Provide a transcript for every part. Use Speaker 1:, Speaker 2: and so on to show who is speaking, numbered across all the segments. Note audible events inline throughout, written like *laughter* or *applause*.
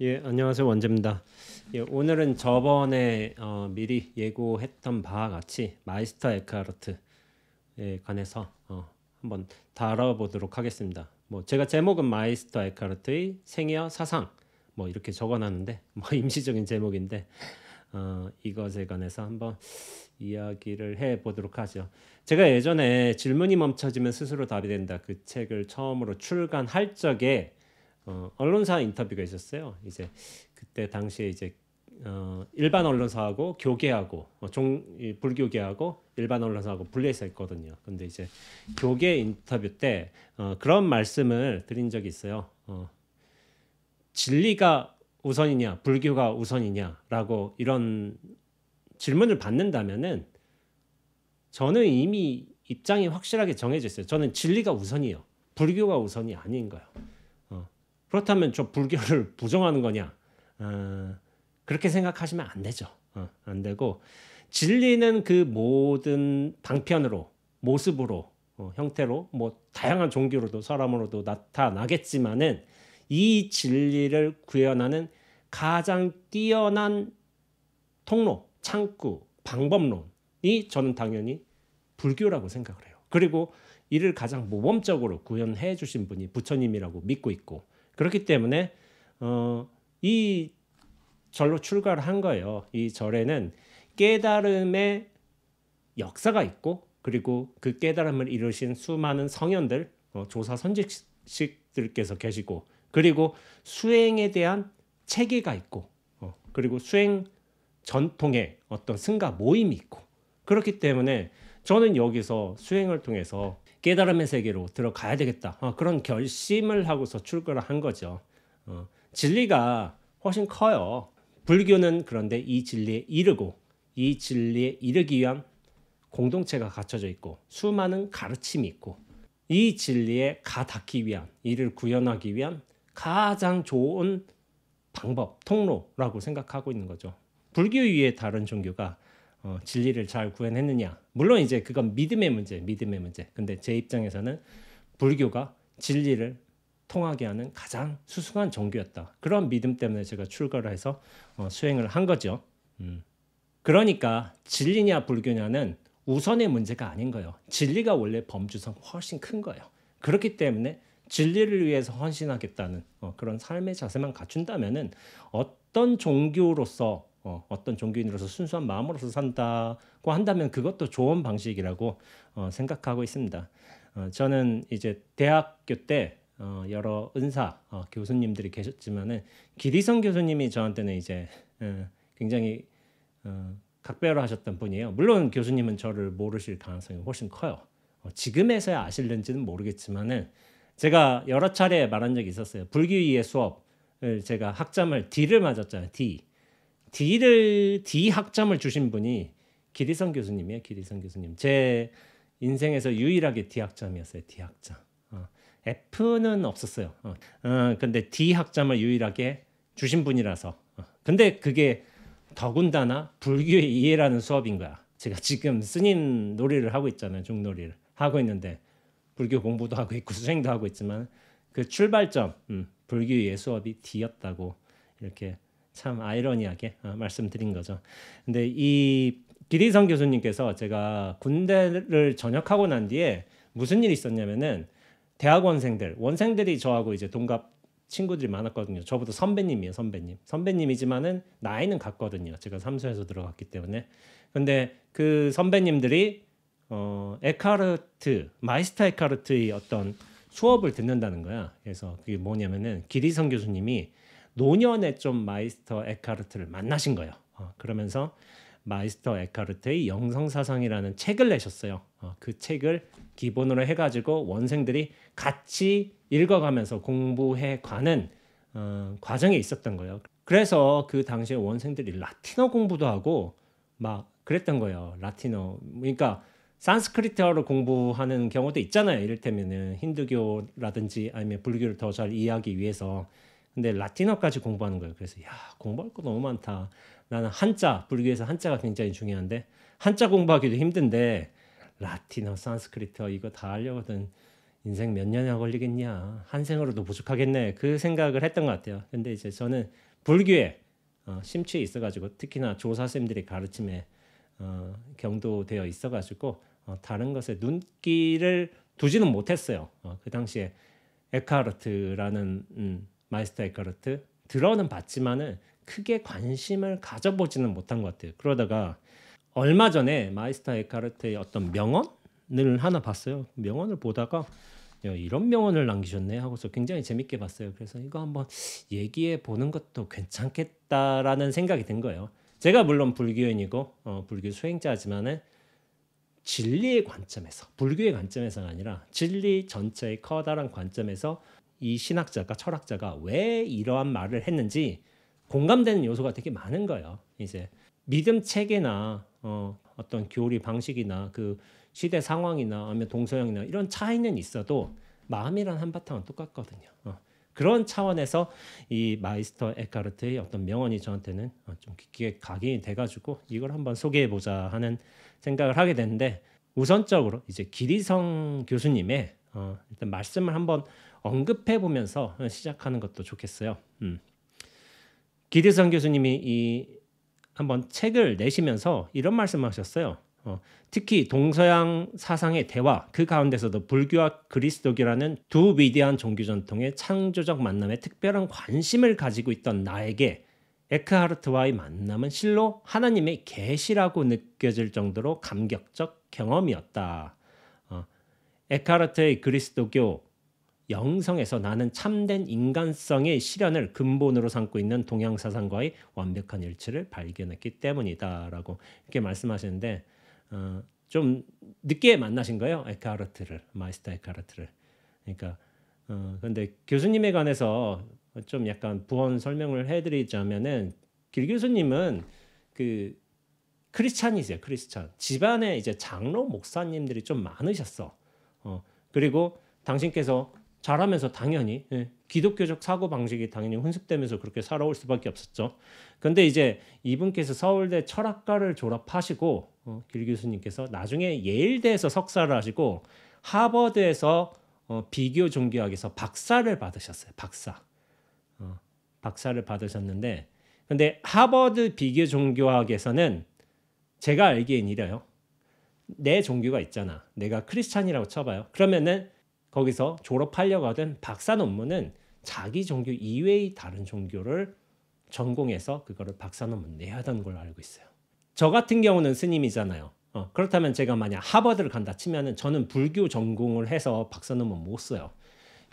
Speaker 1: 예, 안녕하세요. 원재입니다. 예, 오늘은 저번에 어, 미리 예고했던 바와 같이 마이스터 에카르트에 관해서 어, 한번 다뤄보도록 하겠습니다. 뭐 제가 제목은 마이스터 에카르트의 생애와 사상 뭐 이렇게 적어놨는데 *laughs* 뭐 임시적인 제목인데 어, 이것에 관해서 한번 이야기를 해보도록 하죠. 제가 예전에 질문이 멈춰지면 스스로 답이 된다 그 책을 처음으로 출간할 적에 어, 언론사 인터뷰가 있었어요. 이제 그때 당시에 이제 어, 일반 언론사하고 교계하고 어, 종 불교계하고 일반 언론사하고 분리했었거든요. 근데 이제 교계 인터뷰 때 어, 그런 말씀을 드린 적이 있어요. 어, 진리가 우선이냐 불교가 우선이냐라고 이런 질문을 받는다면은 저는 이미 입장이 확실하게 정해져 있어요. 저는 진리가 우선이요. 불교가 우선이 아닌 거예요. 그렇다면 저 불교를 *laughs* 부정하는 거냐? 어, 그렇게 생각하시면 안 되죠. 어, 안 되고 진리는 그 모든 방편으로 모습으로 어, 형태로 뭐 다양한 종교로도 사람으로도 나타나겠지만은 이 진리를 구현하는 가장 뛰어난 통로, 창구, 방법론이 저는 당연히 불교라고 생각을 해요. 그리고 이를 가장 모범적으로 구현해 주신 분이 부처님이라고 믿고 있고 그렇기 때문에 어, 이 절로 출가를 한 거예요. 이 절에는 깨달음의 역사가 있고 그리고 그 깨달음을 이루신 수많은 성현들, 어, 조사 선직식들께서 계시고 그리고 수행에 대한 체계가 있고 어, 그리고 수행 전통의 어떤 승가 모임이 있고 그렇기 때문에 저는 여기서 수행을 통해서 깨달음의 세계로 들어가야 되겠다. 어, 그런 결심을 하고서 출가를 한 거죠. 어, 진리가 훨씬 커요. 불교는 그런데 이 진리에 이르고 이 진리에 이르기 위한 공동체가 갖춰져 있고 수많은 가르침이 있고 이 진리에 가닿기 위한 이를 구현하기 위한 가장 좋은 방법, 통로라고 생각하고 있는 거죠. 불교 위에 다른 종교가 어, 진리를 잘 구현했느냐. 물론 이제 그건 믿음의 문제, 믿음의 문제. 근데 제 입장에서는 불교가 진리를 통하게 하는 가장 수승한 종교였다. 그런 믿음 때문에 제가 출가를 해서 어, 수행을 한 거죠. 음. 그러니까 진리냐 불교냐는 우선의 문제가 아닌 거예요. 진리가 원래 범주성 훨씬 큰 거예요. 그렇기 때문에 진리를 위해서 헌신하겠다는 어, 그런 삶의 자세만 갖춘다면은 어떤 종교로서 어, 어떤 종교인으로서 순수한 마음으로서 산다고 한다면 그것도 좋은 방식이라고 어, 생각하고 있습니다. 어, 저는 이제 대학교 때 어, 여러 은사 어, 교수님들이 계셨지만은 기리성 교수님이 저한테는 이제 어, 굉장히 어, 각별하셨던 분이에요. 물론 교수님은 저를 모르실 가능성이 훨씬 커요. 어, 지금에서야 아실는지는 모르겠지만은 제가 여러 차례 말한 적이 있었어요. 불교의 수업을 제가 학점을 D를 맞았잖아요. D. D를 D 학점을 주신 분이 기리성 교수님이에요. 기리성 교수님. 제 인생에서 유일하게 D 학점이었어요. D 학점. 어, F는 없었어요. 어, 어, 근데 D 학점을 유일하게 주신 분이라서. 어, 근데 그게 더군다나 불교의 이해라는 수업인 거야. 제가 지금 스님 놀이를 하고 있잖아요. 종놀이를 하고 있는데 불교 공부도 하고 있고 수행도 하고 있지만 그 출발점 음, 불교 이해 수업이 D였다고 이렇게 참 아이러니하게 어, 말씀드린 거죠. 근데 이 기리성 교수님께서 제가 군대를 전역하고 난 뒤에 무슨 일이 있었냐면은 대학원생들 원생들이 저하고 이제 동갑 친구들이 많았거든요. 저보다 선배님이에요, 선배님. 선배님이지만은 나이는 같거든요. 제가 삼수해서 들어갔기 때문에. 근데 그 선배님들이 어 에카르트, 마이스타 에카르트의 어떤 수업을 듣는다는 거야. 그래서 그게 뭐냐면은 기리성 교수님이 노년의좀 마이스터 에카르트를 만나신 거예요. 어, 그러면서 마이스터 에카르트의 영성사상이라는 책을 내셨어요. 어, 그 책을 기본으로 해가지고 원생들이 같이 읽어가면서 공부해 가는 어, 과정이 있었던 거예요. 그래서 그 당시에 원생들이 라틴어 공부도 하고 막 그랬던 거예요. 라틴어. 그러니까 산스크리트어를 공부하는 경우도 있잖아요. 이를테면은 힌두교라든지 아니면 불교를 더 잘 이해하기 위해서 근데 라틴어까지 공부하는 거예요. 그래서 야 공부할 거 너무 많다. 나는 한자 불교에서 한자가 굉장히 중요한데 한자 공부하기도 힘든데 라틴어, 산스크리트어 이거 다 하려거든 인생 몇 년이나 걸리겠냐 한 생으로도 부족하겠네 그 생각을 했던 것 같아요. 근데 이제 저는 불교에 어, 심취해 있어가지고 특히나 조사 쌤들의 가르침에 어, 경도되어 있어가지고 어, 다른 것에 눈길을 두지는 못했어요. 어, 그 당시에 에카르트라는 음, 마이스터 에카르트 들어는 봤지만은 크게 관심을 가져보지는 못한 것 같아요. 그러다가 얼마 전에 마이스터 에카르트의 어떤 명언을 하나 봤어요. 명언을 보다가 이런 명언을 남기셨네 하고서 굉장히 재밌게 봤어요. 그래서 이거 한번 얘기해 보는 것도 괜찮겠다라는 생각이 든 거예요. 제가 물론 불교인이고 어, 불교 수행자지만은 진리의 관점에서 불교의 관점에서가 아니라 진리 전체의 커다란 관점에서 이 신학자가 철학자가 왜 이러한 말을 했는지 공감되는 요소가 되게 많은 거예요. 이제 믿음 체계나 어, 어떤 교리 방식이나 그 시대 상황이나 아니면 동서양이나 이런 차이는 있어도 마음이란 한바탕은 똑같거든요. 어, 그런 차원에서 이 마이스터 에카르트의 어떤 명언이 저한테는 어, 좀 깊게 각인이 돼가지고 이걸 한번 소개해보자 하는 생각을 하게 됐는데 우선적으로 이제 기리성 교수님의 어, 일단 말씀을 한번 언급해 보면서 시작하는 것도 좋겠어요. 음. 기대성 교수님이 이 한번 책을 내시면서 이런 말씀하셨어요. 어, 특히 동서양 사상의 대화 그 가운데서도 불교와 그리스도교라는 두 위대한 종교 전통의 창조적 만남에 특별한 관심을 가지고 있던 나에게 에크하르트와의 만남은 실로 하나님의 계시라고 느껴질 정도로 감격적 경험이었다. 어, 에크하르트의 그리스도교 영성에서 나는 참된 인간성의 실현을 근본으로 삼고 있는 동양 사상과의 완벽한 일치를 발견했기 때문이다라고 이렇게 말씀하시는데 어, 좀 늦게 만나신 거예요 에카르트를 마이스터 에카르트를 그러니까 어, 근데 교수님에 관해서 좀 약간 부언 설명을 해드리자면은 길 교수님은 그 크리스찬이세요 크리스찬 집안에 이제 장로 목사님들이 좀 많으셨어 어, 그리고 당신께서 잘하면서 당연히 예, 기독교적 사고 방식이 당연히 훈습되면서 그렇게 살아올 수밖에 없었죠. 근데 이제 이분께서 서울대 철학과를 졸업하시고 어, 길 교수님께서 나중에 예일대에서 석사를 하시고 하버드에서 어, 비교 종교학에서 박사를 받으셨어요. 박사. 어, 박사를 받으셨는데 근데 하버드 비교 종교학에서는 제가 알기엔 이래요. 내 종교가 있잖아. 내가 크리스찬이라고 쳐봐요. 그러면은 거기서 졸업하려고 하던 박사 논문은 자기 종교 이외의 다른 종교를 전공해서 그거를 박사 논문 내야 하던 걸로 알고 있어요. 저 같은 경우는 스님이잖아요. 어, 그렇다면 제가 만약 하버드를 간다 치면은 저는 불교 전공을 해서 박사 논문 못 써요.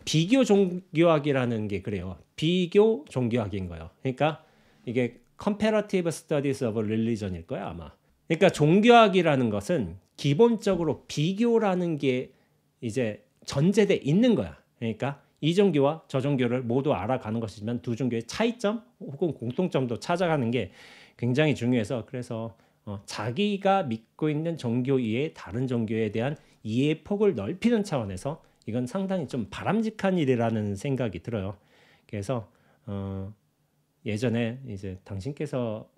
Speaker 1: 비교 종교학이라는 게 그래요. 비교 종교학인 거예요. 그러니까 이게 Comparative Studies of Religion일 거야 아마. 그러니까 종교학이라는 것은 기본적으로 비교라는 게 이제 전제돼 있는 거야. 그러니까 이 종교와 저 종교를 모두 알아가는 것이지만 두 종교의 차이점 혹은 공통점도 찾아가는 게 굉장히 중요해서 그래서 어, 자기가 믿고 있는 종교 이외 다른 종교에 대한 이해 폭을 넓히는 차원에서 이건 상당히 좀 바람직한 일이라는 생각이 들어요. 그래서 어, 예전에 이제 당신께서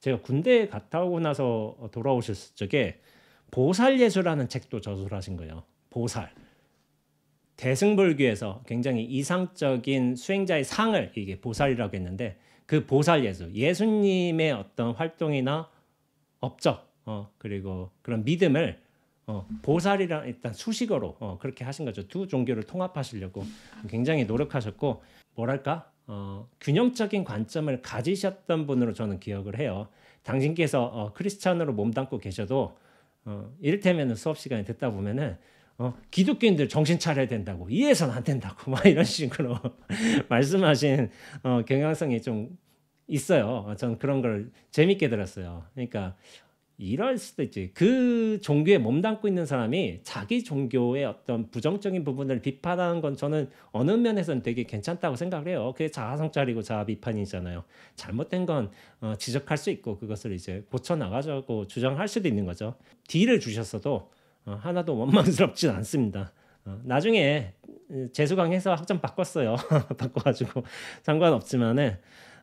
Speaker 1: 제가 군대 에 갔다 오고 나서 돌아오셨을 적에 보살 예수라는 책도 저술하신 거예요. 보살. 대승불교에서 굉장히 이상적인 수행자의 상을 이게 보살이라고 했는데 그 보살 예수, 예수님의 어떤 활동이나 업적, 어, 그리고 그런 믿음을 어, 보살이랑 일단 수식어로 어, 그렇게 하신 거죠. 두 종교를 통합하시려고 굉장히 노력하셨고 뭐랄까 어, 균형적인 관점을 가지셨던 분으로 저는 기억을 해요. 당신께서 어, 크리스천으로 몸담고 계셔도 어, 이를테면 수업 시간에 듣다 보면은 어, 기독교인들 정신 차려야 된다고 이해선안 된다고 *laughs* 막 이런 식으로 *laughs* 말씀하신 어, 경향성이 좀 있어요. 전 그런 걸 재밌게 들었어요. 그러니까 이럴 수도 있지. 그 종교에 몸담고 있는 사람이 자기 종교의 어떤 부정적인 부분을 비판하는 건 저는 어느 면에서는 되게 괜찮다고 생각을 해요. 그게 자아성찰이고 자아비판이잖아요. 잘못된 건 어, 지적할 수 있고 그것을 이제 고쳐나가자고 주장할 수도 있는 거죠. 딜을 주셨어도 어, 하나도 원망스럽진 않습니다. 어, 나중에 재수강해서 학점 바꿨어요. *laughs* 바꿔가지고 상관없지만은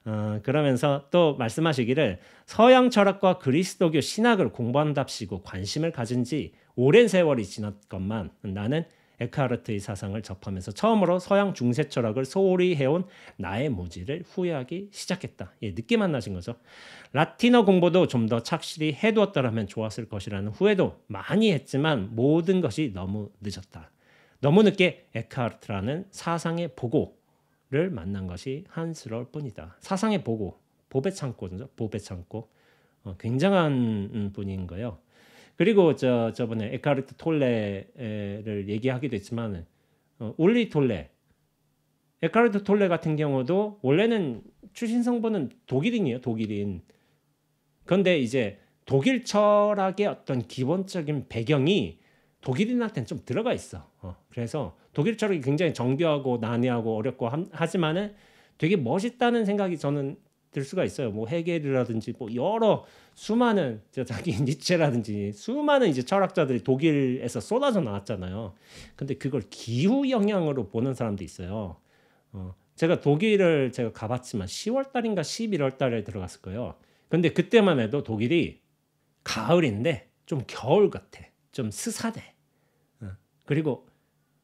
Speaker 1: 어, 그러면서 또 말씀하시기를 서양 철학과 그리스도교 신학을 공부한답시고 관심을 가진 지 오랜 세월이 지났건만 나는 에카르트의 사상을 접하면서 처음으로 서양 중세 철학을 소홀히 해온 나의 모지를 후회하기 시작했다. 예, 늦게 만나신 거죠. 라틴어 공부도 좀 더 착실히 해두었더라면 좋았을 것이라는 후회도 많이 했지만 모든 것이 너무 늦었다. 너무 늦게 에카르트라는 사상의 보고를 만난 것이 한스러울 뿐이다. 사상의 보고, 보배 창고죠. 보배 창고. 어, 굉장한 음, 분인 거예요. 그리고 저 저번에 에카르트 톨레를 얘기하기도 했지만 어, 울리 톨레 에카르트 톨레 같은 경우도 원래는 출신 성분은 독일인이에요 독일인 그런데 이제 독일 철학의 어떤 기본적인 배경이 독일인한테는 좀 들어가 있어. 어, 그래서 독일 철학이 굉장히 정교하고 난해하고 어렵고 함, 하지만은 되게 멋있다는 생각이 저는 될 수가 있어요. 뭐 헤겔이라든지 뭐 여러 수많은 *laughs* 자기 니체라든지 수많은 이제 철학자들이 독일에서 쏟아져 나왔잖아요. 근데 그걸 기후 영향으로 보는 사람도 있어요. 어, 제가 독일을 제가 가봤지만 10월 달인가 11월 달에 들어갔을 거예요. 근데 그때만 해도 독일이 가을인데 좀 겨울 같아. 좀 스사대. 어, 그리고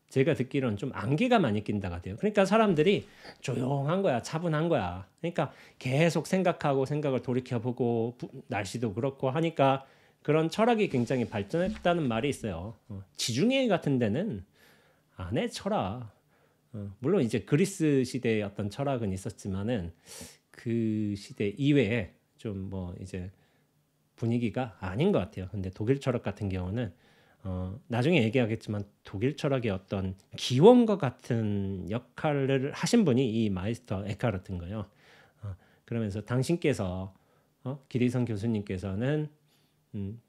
Speaker 1: 제가 듣기로는 좀 안개가 많이 낀다가 돼요. 그러니까 사람들이 조용한 거야, 차분한 거야. 그러니까 계속 생각하고 생각을 돌이켜보고 날씨도 그렇고 하니까 그런 철학이 굉장히 발전했다는 말이 있어요. 어, 지중해 같은 데는 안에 철학. 어, 물론 이제 그리스 시대의 어떤 철학은 있었지만은 그 시대 이외에 좀 뭐 이제 분위기가 아닌 것 같아요. 근데 독일 철학 같은 경우는 어, 나중에 얘기하겠지만 독일 철학의 어떤 기원과 같은 역할을 하신 분이 이 마이스터 에카르트인 거예요. 어, 그러면서 당신께서 어, 기리성 교수님께서는 음,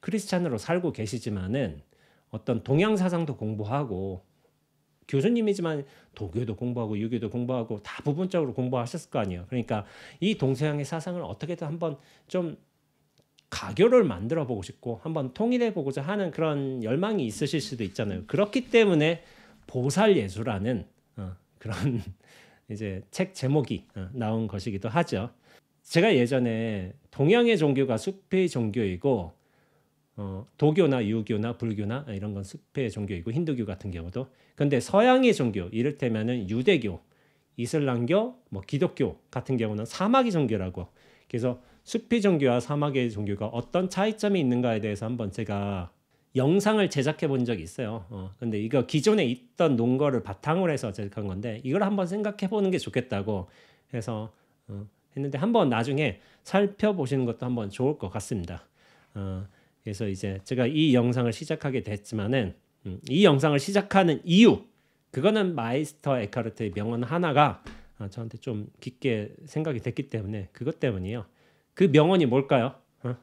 Speaker 1: 크리스찬으로 살고 계시지만은 어떤 동양 사상도 공부하고 교수님이지만 도교도 공부하고 유교도 공부하고 다 부분적으로 공부하셨을 거 아니에요. 그러니까 이 동서양의 사상을 어떻게든 한번 좀 가교를 만들어 보고 싶고 한번 통일해 보고자 하는 그런 열망이 있으실 수도 있잖아요. 그렇기 때문에 보살 예수라는 어, 그런 *laughs* 이제 책 제목이 어, 나온 것이기도 하죠. 제가 예전에 동양의 종교가 숲의 종교이고 어, 도교나 유교나 불교나 이런 건 숲의 종교이고 힌두교 같은 경우도 근데 서양의 종교 이를테면은 유대교, 이슬람교, 뭐 기독교 같은 경우는 사막의 종교라고 그래서 숲의 종교와 사막의 종교가 어떤 차이점이 있는가에 대해서 한번 제가 영상을 제작해 본 적이 있어요. 어, 근데 이거 기존에 있던 논거를 바탕으로 해서 제작한 건데 이걸 한번 생각해 보는 게 좋겠다고 해서 어, 했는데 한번 나중에 살펴보시는 것도 한번 좋을 것 같습니다. 어, 그래서 이제 제가 이 영상을 시작하게 됐지만은 음, 이 영상을 시작하는 이유 그거는 마이스터 에카르트의 명언 하나가 어, 저한테 좀 깊게 생각이 됐기 때문에 그것 때문이에요. 그 명언이 뭘까요? 어?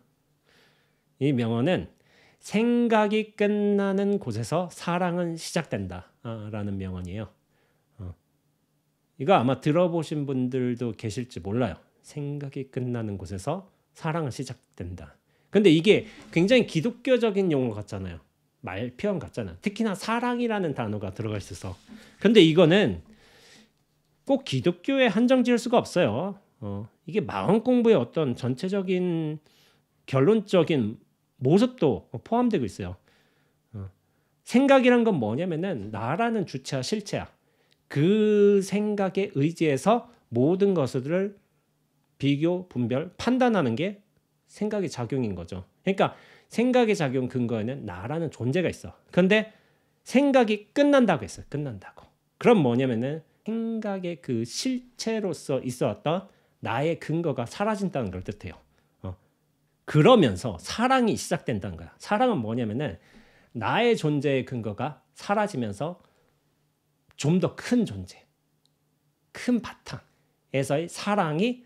Speaker 1: 이 명언은 생각이 끝나는 곳에서 사랑은 시작된다라는 명언이에요. 어. 이거 아마 들어보신 분들도 계실지 몰라요. 생각이 끝나는 곳에서 사랑은 시작된다. 근데 이게 굉장히 기독교적인 용어 같잖아요. 말 표현 같잖아. 특히나 사랑이라는 단어가 들어가 있어서. 근데 이거는 꼭 기독교에 한정 지을 수가 없어요. 어, 이게 마음 공부의 어떤 전체적인 결론적인 모습도 포함되고 있어요. 어, 생각이란 건 뭐냐면은 나라는 주체와 실체야. 그 생각에 의지해서 모든 것들을 비교, 분별, 판단하는 게 생각의 작용인 거죠. 그러니까 생각의 작용 근거에는 나라는 존재가 있어. 그런데 생각이 끝난다고 했어요. 끝난다고. 그럼 뭐냐면은 생각의 그 실체로서 있어왔던 나의 근거가 사라진다는 걸 뜻해요. 어. 그러면서 사랑이 시작된다는 거야. 사랑은 뭐냐면은 나의 존재의 근거가 사라지면서 좀 더 큰 존재, 큰 바탕에서의 사랑이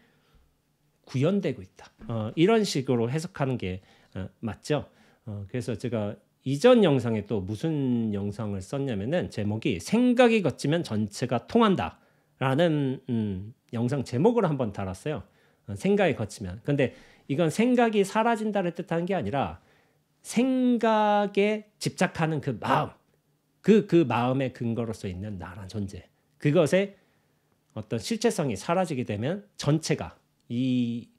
Speaker 1: 구현되고 있다. 어, 이런 식으로 해석하는 게 어, 맞죠. 어, 그래서 제가 이전 영상에 또 무슨 영상을 썼냐면은 제목이 생각이 거치면 전체가 통한다. 라는 음, 영상 제목을 한번 달았어요. 어, 생각이 거치면. 근데 이건 생각이 사라진다를 뜻하는 게 아니라 생각에 집착하는 그 마음, 그, 그 마음의 근거로서 있는 나란 존재. 그것에 어떤 실체성이 사라지게 되면 전체가 이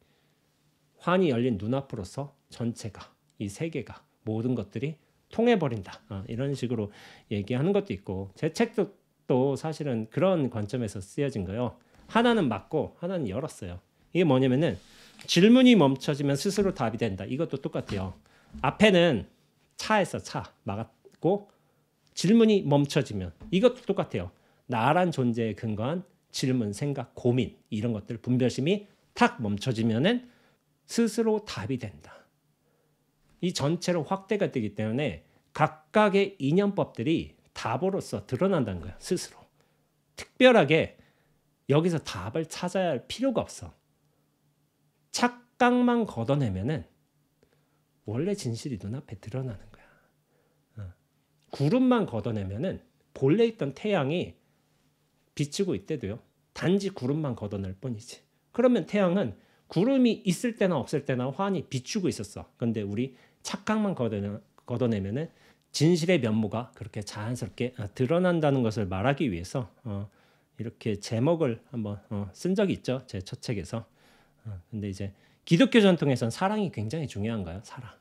Speaker 1: 환이 열린 눈앞으로서 전체가 이 세계가 모든 것들이 통해버린다. 어, 이런 식으로 얘기하는 것도 있고 제 책도 또 사실은 그런 관점에서 쓰여진 거예요. 하나는 맞고 하나는 열었어요. 이게 뭐냐면은 질문이 멈춰지면 스스로 답이 된다. 이것도 똑같아요. 앞에는 차에서 차 막았고 질문이 멈춰지면 이것도 똑같아요. 나란 존재에 근거한 질문, 생각, 고민 이런 것들 분별심이 탁 멈춰지면은 스스로 답이 된다. 이 전체로 확대가 되기 때문에 각각의 이념법들이 답으로서 드러난다는 거야 스스로. 특별하게 여기서 답을 찾아야 할 필요가 없어. 착각만 걷어내면은 원래 진실이 눈앞에 드러나는 거야. 어. 구름만 걷어내면은 본래 있던 태양이 비치고 있대도요. 단지 구름만 걷어낼 뿐이지. 그러면 태양은 구름이 있을 때나 없을 때나 환히 비추고 있었어. 근데 우리 착각만 걷어내, 면은 진실의 면모가 그렇게 자연스럽게 어, 드러난다는 것을 말하기 위해서 어, 이렇게 제목을 한번 어, 쓴 적이 있죠 제 첫 책에서. 근데 이제 기독교 전통에선 사랑이 굉장히 중요한가요? 사랑.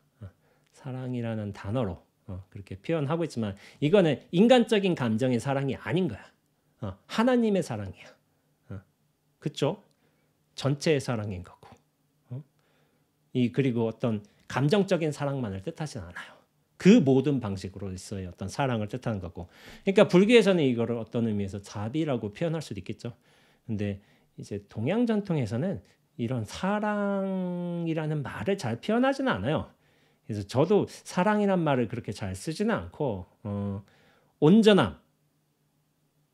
Speaker 1: 사랑이라는 단어로 그렇게 표현하고 있지만 이거는 인간적인 감정의 사랑이 아닌 거야. 하나님의 사랑이야. 그쵸? 전체의 사랑인 거고. 이 그리고 어떤 감정적인 사랑만을 뜻하진 않아요. 그 모든 방식으로서의 어떤 사랑을 뜻하는 거고. 그러니까 불교에서는 이거를 어떤 의미에서 자비라고 표현할 수도 있겠죠. 근데 이제 동양 전통에서는 이런 사랑이라는 말을 잘 표현하지는 않아요. 그래서 저도 사랑이란 말을 그렇게 잘 쓰지는 않고 어, 온전함,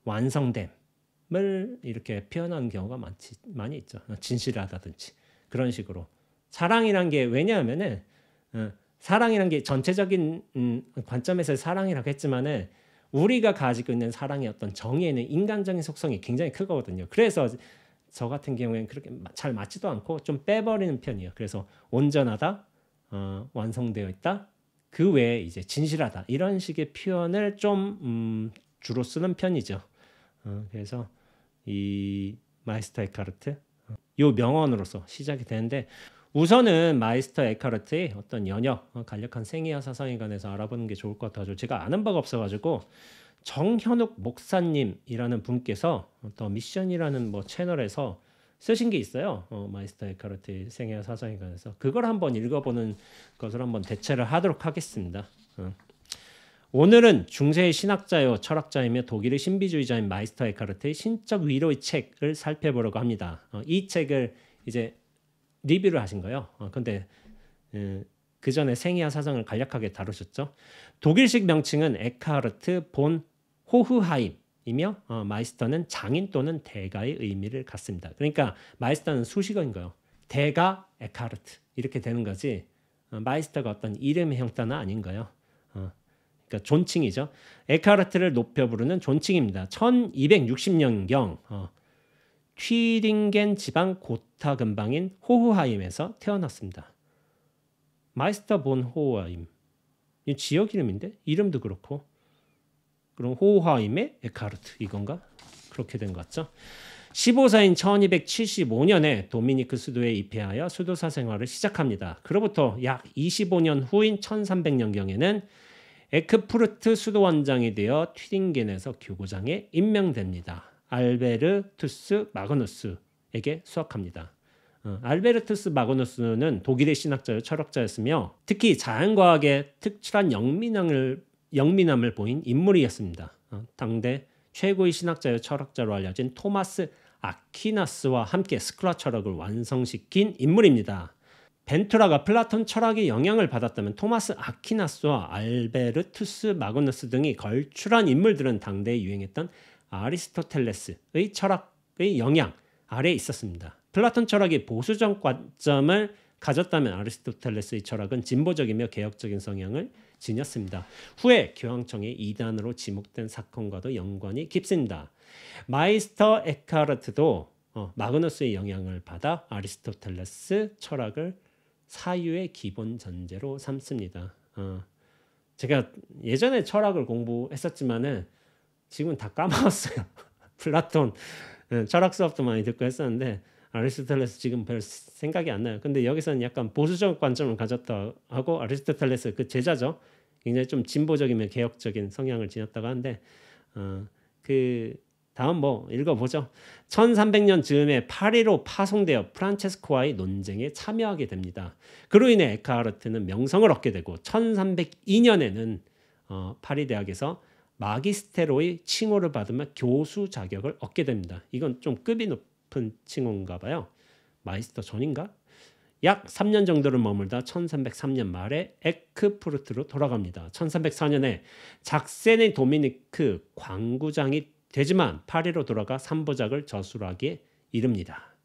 Speaker 1: 완성됨을 이렇게 표현하는 경우가 많지, 많이 있죠. 진실하다든지 그런 식으로 사랑이란 게 왜냐하면은 어, 사랑이란 게 전체적인 음, 관점에서 사랑이라고 했지만은 우리가 가지고 있는 사랑의 어떤 정의에는 인간적인 속성이 굉장히 크거든요. 그래서 저 같은 경우에는 그렇게 잘 맞지도 않고 좀 빼버리는 편이에요. 그래서 온전하다, 어, 완성되어 있다, 그 외에 이제 진실하다 이런 식의 표현을 좀 음, 주로 쓰는 편이죠. 어, 그래서 이 마이스터 에카르트 이 어, 명언으로서 시작이 되는데 우선은 마이스터 에카르트의 어떤 연역, 어, 간략한 생애와 사상에 관해서 알아보는 게 좋을 것 같아서 제가 아는 바가 없어가지고 정현욱 목사님이라는 분께서 더 미션이라는 뭐 채널에서 쓰신 게 있어요. 어, 마이스터 에카르트의 생애와 사상에 관해서 그걸 한번 읽어보는 것을 한번 대체를 하도록 하겠습니다. 어. 오늘은 중세의 신학자요 철학자이며 독일의 신비주의자인 마이스터 에카르트의 신적 위로의 책을 살펴보려고 합니다. 어, 이 책을 이제 리뷰를 하신 거예요. 어, 근데 예, 그 전에 생이와 사상을 간략하게 다루셨죠. 독일식 명칭은 에카르트 본 호흐하임이며 어, 마이스터는 장인 또는 대가의 의미를 갖습니다. 그러니까 마이스터는 수식어인 거예요. 대가 에카르트 이렇게 되는 거지 어, 마이스터가 어떤 이름의 형태는 아닌 거예요. 어, 그러니까 존칭이죠. 에카르트를 높여 부르는 존칭입니다. 1260년경 튀딩겐 지방 고타 근방인 호후하임에서 태어났습니다. 마이스터 본 호후하임. 이 지역 이름인데 이름도 그렇고 그럼 호후하임의 에카르트 이건가? 그렇게 된 것 같죠. 15세인 1275년에 도미니크 수도에 입회하여 수도사 생활을 시작합니다. 그로부터 약 25년 후인 1300년경에는 에크푸르트 수도원장이 되어 튀딩겐에서 교구장에 임명됩니다. 알베르투스 마그누스에게 수확합니다 어, 알베르투스 마그누스는 독일의 신학자요 철학자였으며 특히 자연과학에 특출한 영민함을, 영민함을 보인 인물이었습니다. 어, 당대 최고의 신학자요 철학자로 알려진 토마스 아퀴나스와 함께 스크라 철학을 완성시킨 인물입니다. 벤투라가 플라톤 철학의 영향을 받았다면 토마스 아퀴나스와 알베르투스 마그누스 등이 걸출한 인물들은 당대에 유행했던 아리스토텔레스의 철학의 영향 아래에 있었습니다. 플라톤 철학이 보수적 관점을 가졌다면 아리스토텔레스의 철학은 진보적이며 개혁적인 성향을 지녔습니다. 후에 교황청의 이단으로 지목된 사건과도 연관이 깊습니다. 마이스터 에카르트도 어, 마그너스의 영향을 받아 아리스토텔레스 철학을 사유의 기본 전제로 삼습니다. 어, 제가 예전에 철학을 공부했었지만은 지금은 다 까먹었어요. *laughs* 플라톤 예, 철학 수업도 많이 듣고 했었는데 아리스토텔레스 지금 별 생각이 안 나요. 근데 여기서는 약간 보수적 관점을 가졌다 하고 아리스토텔레스 그 제자죠. 굉장히 좀 진보적이며 개혁적인 성향을 지녔다고 하는데 어, 그 다음 뭐 읽어보죠. 1300년 즈음에 파리로 파송되어 프란체스코와의 논쟁에 참여하게 됩니다. 그로 인해 에카하르트는 명성을 얻게 되고 1302년에는 어, 파리 대학에서 마기스테로의 칭호를 받으면 교수 자격을 얻게 됩니다. 이건 좀 급이 높은 칭호인가 봐요. 마이스터 전인가? 약 3년 정도를 머물다 1303년 말에 에크푸르트로 돌아갑니다. 1304년에 작센의 도미니크 광구장이 되지만 파리로 돌아가 삼보작을 저술하기에 이릅니다.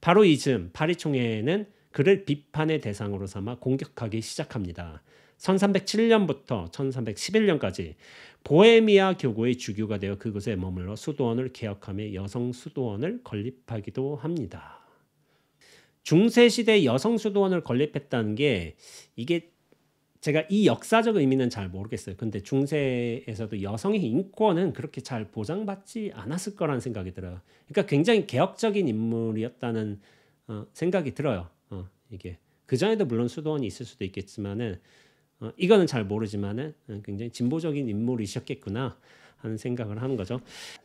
Speaker 1: 바로 이쯤 파리 총회는 그를 비판의 대상으로 삼아 공격하기 시작합니다. 1307년부터 1311년까지 보헤미아 교구의 주교가 되어 그곳에 머물러 수도원을 개혁하며 여성 수도원을 건립하기도 합니다. 중세 시대 여성 수도원을 건립했다는 게 이게 제가 이 역사적 의미는 잘 모르겠어요. 근데 중세에서도 여성의 인권은 그렇게 잘 보장받지 않았을 거라는 생각이 들어요. 그러니까 굉장히 개혁적인 인물이었다는 어, 생각이 들어요. 어, 이게 그 전에도 물론 수도원이 있을 수도 있겠지만은 어, 이거는 잘모르지만 어, 굉장히 진보적인 인물이셨겠구나 하는 생각을 하는 거죠.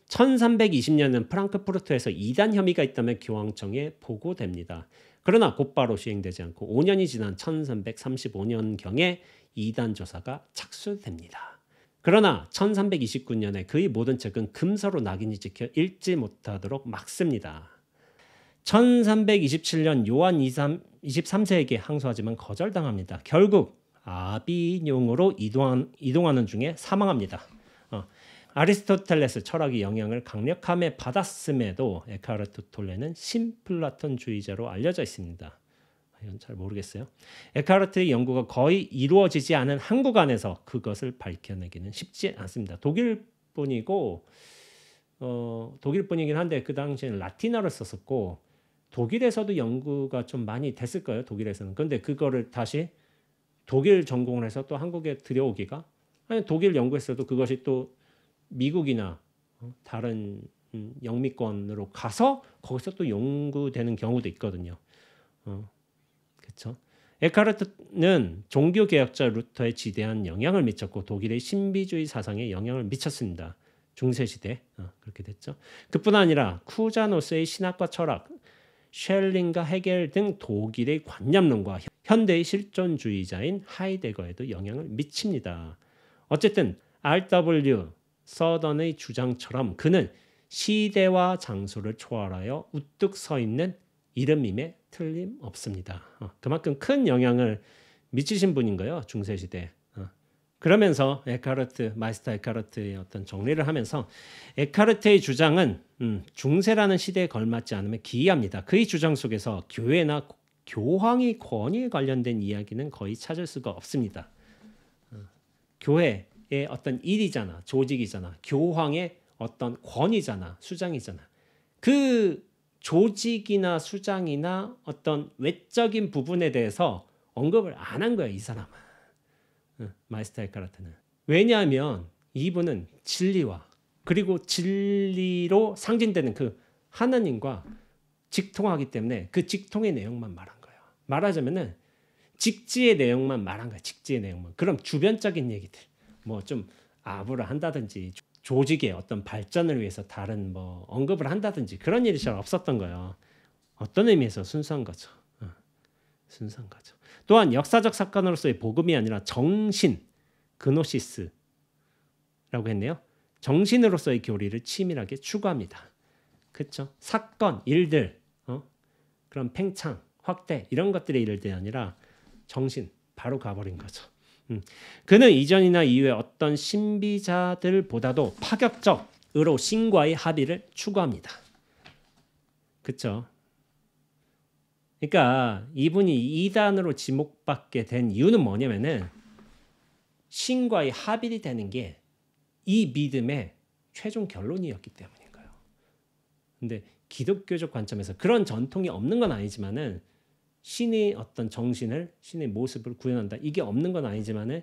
Speaker 1: 1320년은 프랑크푸르트에서 이단 혐의가 있다면 교황청에 보고됩니다. 그러나 곧바로 시행되지 않고 5년이 지난 1335년경에 이단 조사가 착수됩니다. 그러나 1329년에 그의 모든 책은 금서로 낙인이 찍혀 읽지 못하도록 막습니다. 1327년 요한 23, 23세에게 항소하지만 거절당합니다. 결국 아비뇽으로 이동한, 이동하는 중에 사망합니다. 어, 아리스토텔레스 철학의 영향을 강력함에 받았음에도 에카르트 톨레는 신플라톤주의자로 알려져 있습니다. 아, 이건 잘 모르겠어요. 에카르트의 연구가 거의 이루어지지 않은 한국 안에서 그것을 밝혀내기는 쉽지 않습니다. 독일뿐이고 어, 독일뿐이긴 한데 그 당시에는 라틴어를 썼었고 독일에서도 연구가 좀 많이 됐을 거예요. 독일에서는. 근데 그거를 다시 독일 전공을 해서 또 한국에 들여오기가 아니 독일 연구에서도 그것이 또 미국이나 어, 다른 음, 영미권으로 가서 거기서 또 연구되는 경우도 있거든요. 어, 그렇죠. 에카르트는 종교 개혁자 루터에 지대한 영향을 미쳤고 독일의 신비주의 사상에 영향을 미쳤습니다. 중세 시대 어, 그렇게 됐죠. 그뿐 아니라 쿠자노스의 신학과 철학, 쉘링과 헤겔 등 독일의 관념론과 현대의 실존주의자인 하이데거에도 영향을 미칩니다. 어쨌든 R.W. 서던의 주장처럼 그는 시대와 장소를 초월하여 우뚝 서 있는 이름임에 틀림없습니다. 어, 그만큼 큰 영향을 미치신 분인 거예요. 중세시대. 그러면서 에카르트 마이스터 에카르트의 어떤 정리를 하면서 에카르트의 주장은 음, 중세라는 시대에 걸맞지 않으면 기이합니다. 그의 주장 속에서 교회나 교황의 권위에 관련된 이야기는 거의 찾을 수가 없습니다. 어, 교회의 어떤 일이잖아, 조직이잖아, 교황의 어떤 권위잖아, 수장이잖아. 그 조직이나 수장이나 어떤 외적인 부분에 대해서 언급을 안 한 거야, 이 사람은. 어, 마이스터의카라타는 왜냐하면 이분은 진리와 그리고 진리로 상징되는 그 하나님과 직통하기 때문에 그 직통의 내용만 말한 거예요. 말하자면은 직지의 내용만 말한 거야. 직지의 내용만. 그럼 주변적인 얘기들, 뭐 좀 아부를 한다든지 조직의 어떤 발전을 위해서 다른 뭐 언급을 한다든지 그런 일이 잘 없었던 거예요. 어떤 의미에서 순수한 거죠. 어, 순수한 거죠. 또한 역사적 사건으로서의 복음이 아니라 정신 그노시스라고 했네요. 정신으로서의 교리를 치밀하게 추구합니다. 그렇죠? 사건, 일들, 어? 그런 팽창, 확대 이런 것들의 일들이 아니라 정신 바로 가버린 거죠. 음. 그는 이전이나 이후에 어떤 신비자들보다도 파격적으로 신과의 합의를 추구합니다. 그렇죠? 그러니까 이분이 이단으로 지목받게 된 이유는 뭐냐면은 신과의 합일이 되는 게 이 믿음의 최종 결론이었기 때문인 거예요. 근데 기독교적 관점에서 그런 전통이 없는 건 아니지만은 신의 어떤 정신을 신의 모습을 구현한다 이게 없는 건 아니지만은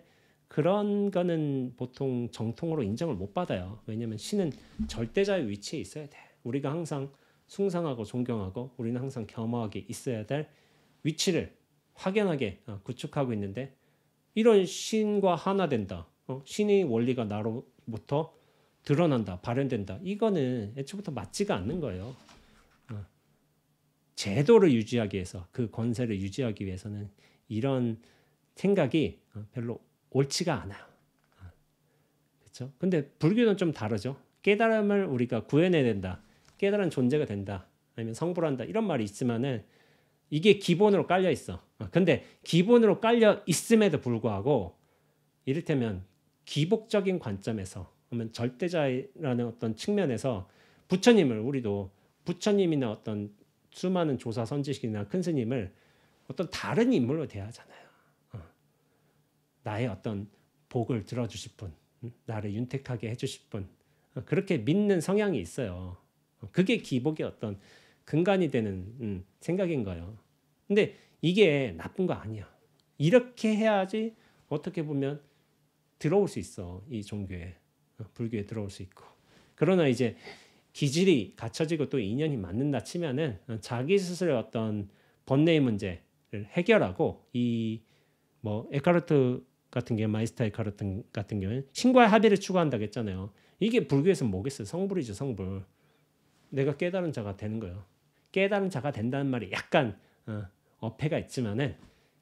Speaker 1: 그런 거는 보통 정통으로 인정을 못 받아요. 왜냐하면 신은 절대자의 위치에 있어야 돼. 우리가 항상 숭상하고 존경하고 우리는 항상 겸허하게 있어야 될 위치를 확연하게 어, 구축하고 있는데 이런 신과 하나 된다. 어? 신의 원리가 나로부터 드러난다, 발현된다. 이거는 애초부터 맞지가 않는 거예요. 어. 제도를 유지하기 위해서 그 권세를 유지하기 위해서는 이런 생각이 어, 별로 옳지가 않아요. 어, 그렇죠? 근데 불교는 좀 다르죠. 깨달음을 우리가 구해내야 된다. 깨달은 존재가 된다. 아니면 성불한다. 이런 말이 있지만은 이게 기본으로 깔려 있어. 아, 근데 기본으로 깔려 있음에도 불구하고 이를테면 기복적인 관점에서 그러면 절대자라는 어떤 측면에서 부처님을 우리도 부처님이나 어떤 수많은 조사 선지식이나 큰 스님을 어떤 다른 인물로 대하잖아요. 어. 나의 어떤 복을 들어주실 분, 나를 윤택하게 해주실 분 어, 그렇게 믿는 성향이 있어요. 어, 그게 기복의 어떤 근간이 되는 음, 생각인 거예요. 근데 이게 나쁜 거 아니야. 이렇게 해야지 어떻게 보면 들어올 수 있어 이 종교에 어, 불교에 들어올 수 있고 그러나 이제 기질이 갖춰지고 또 인연이 맞는다 치면은 어, 자기 스스로의 어떤 번뇌의 문제를 해결하고 이 뭐 에카르트 같은 경 마이스타 에카르트 같은 경우는 신과의 합의를 추구한다고 했잖아요. 이게 불교에서 뭐겠어요? 성불이죠 성불. 내가 깨달은 자가 되는 거예요. 깨달은 자가 된다는 말이 약간 어, 어폐가 있지만은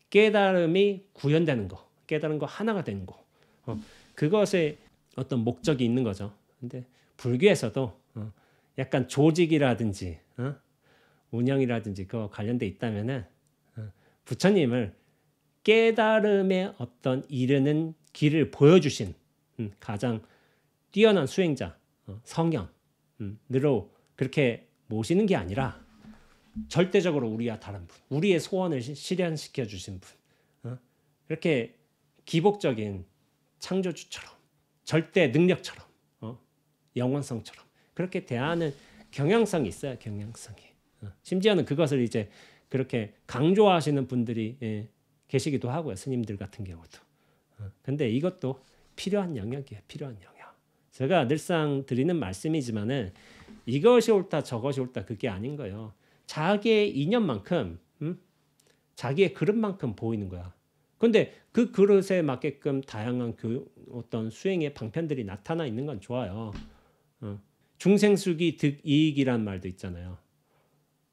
Speaker 1: 깨달음이 구현되는 거, 깨달은 거 하나가 되는 거, 어, 그것에 어떤 목적이 있는 거죠. 근데 불교에서도 어, 약간 조직이라든지 어, 운영이라든지 그와 관련돼 있다면은 어, 부처님을 깨달음의 어떤 이르는 길을 보여주신 음, 가장 뛰어난 수행자 어, 성령. 으로 음, 그렇게 모시는 게 아니라 절대적으로 우리와 다른 분, 우리의 소원을 실현시켜 주신 분, 어? 이렇게 기복적인 창조주처럼, 절대 능력처럼, 어? 영원성처럼 그렇게 대하는 경향성이 있어요. 경향성이. 어? 심지어는 그것을 이제 그렇게 강조하시는 분들이 예, 계시기도 하고요. 스님들 같은 경우도. 어? 근데 이것도 필요한 영역이에요. 필요한 영역. 제가 늘상 드리는 말씀이지만은 이것이 옳다 저것이 옳다 그게 아닌 거예요. 자기의 인연만큼 음? 자기의 그릇만큼 보이는 거야. 근데 그 그릇에 맞게끔 다양한 그 어떤 수행의 방편들이 나타나 있는 건 좋아요. 어. 중생수기 득이익이란 말도 있잖아요.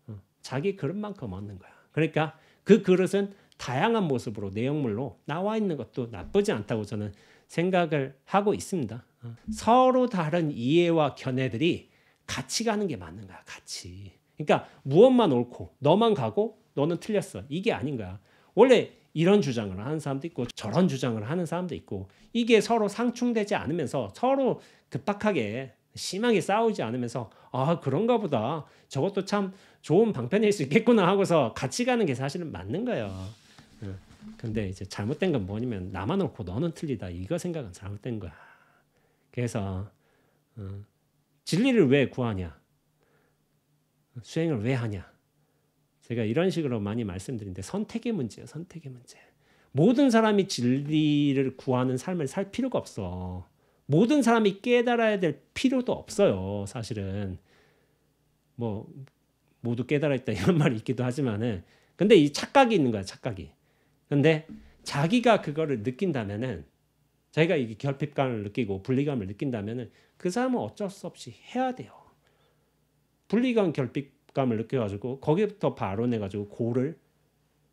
Speaker 1: 어. 자기 그릇만큼 얻는 거야. 그러니까 그 그릇은 다양한 모습으로 내용물로 나와 있는 것도 나쁘지 않다고 저는 생각을 하고 있습니다. 어. 서로 다른 이해와 견해들이 같이 가는 게 맞는 거야. 같이. 그러니까 무엇만 옳고 너만 가고 너는 틀렸어. 이게 아닌 거야. 원래 이런 주장을 하는 사람도 있고 저런 주장을 하는 사람도 있고 이게 서로 상충되지 않으면서 서로 급박하게 심하게 싸우지 않으면서 아 그런가 보다 저것도 참 좋은 방편일 수 있겠구나 하고서 같이 가는 게 사실은 맞는 거예요. 예. 근데 이제 잘못된 건 뭐냐면 나만 옳고 너는 틀리다 이거 생각은 잘못된 거야. 그래서 어, 진리를 왜 구하냐? 수행을 왜 하냐? 제가 이런 식으로 많이 말씀드리는데 선택의 문제예요. 선택의 문제. 모든 사람이 진리를 구하는 삶을 살 필요가 없어. 모든 사람이 깨달아야 될 필요도 없어요. 사실은 뭐 모두 깨달아 있다 이런 *laughs* 말이 있기도 하지만은 근데 이 착각이 있는 거야 착각이. 근데 자기가 그거를 느낀다면은 자기가 이게 결핍감을 느끼고 분리감을 느낀다면은 그 사람은 어쩔 수 없이 해야 돼요. 분리감 결핍감을 느껴가지고 거기부터 발언해가지고 고를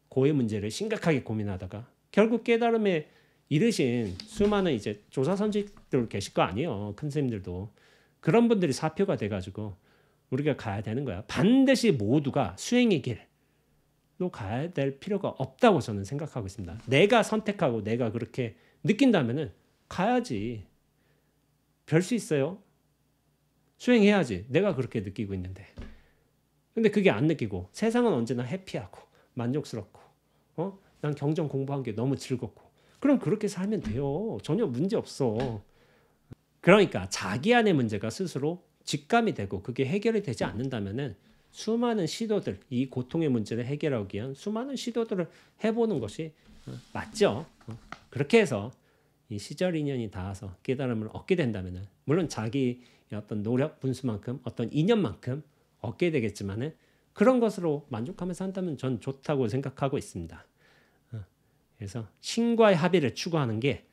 Speaker 1: 고의 문제를 심각하게 고민하다가 결국 깨달음에 이르신 수많은 이제 조사 선직들 계실 거 아니에요 큰선생님들도 그런 분들이 사표가 돼가지고 우리가 가야 되는 거야 반드시 모두가 수행의 길로 가야 될 필요가 없다고 저는 생각하고 있습니다 내가 선택하고 내가 그렇게 느낀다면은 가야지. 별 수 있어요. 수행해야지. 내가 그렇게 느끼고 있는데. 근데 그게 안 느끼고 세상은 언제나 해피하고 만족스럽고 어? 난 경전 공부한 게 너무 즐겁고 그럼 그렇게 살면 돼요. 전혀 문제 없어. 그러니까 자기 안의 문제가 스스로 직감이 되고 그게 해결이 되지 않는다면은 수많은 시도들 이 고통의 문제를 해결하기 위한 수많은 시도들을 해보는 것이 어, 맞죠. 어. 그렇게 해서 이 시절 인연이 닿아서 깨달음을 얻게 된다면 물론 자기 어떤 노력 분수만큼 어떤 인연만큼 얻게 되겠지만 그런 것으로 만족하면서 한다면 전 좋다고 생각하고 있습니다. 어, 그래서 신과의 합의를 추구하는 게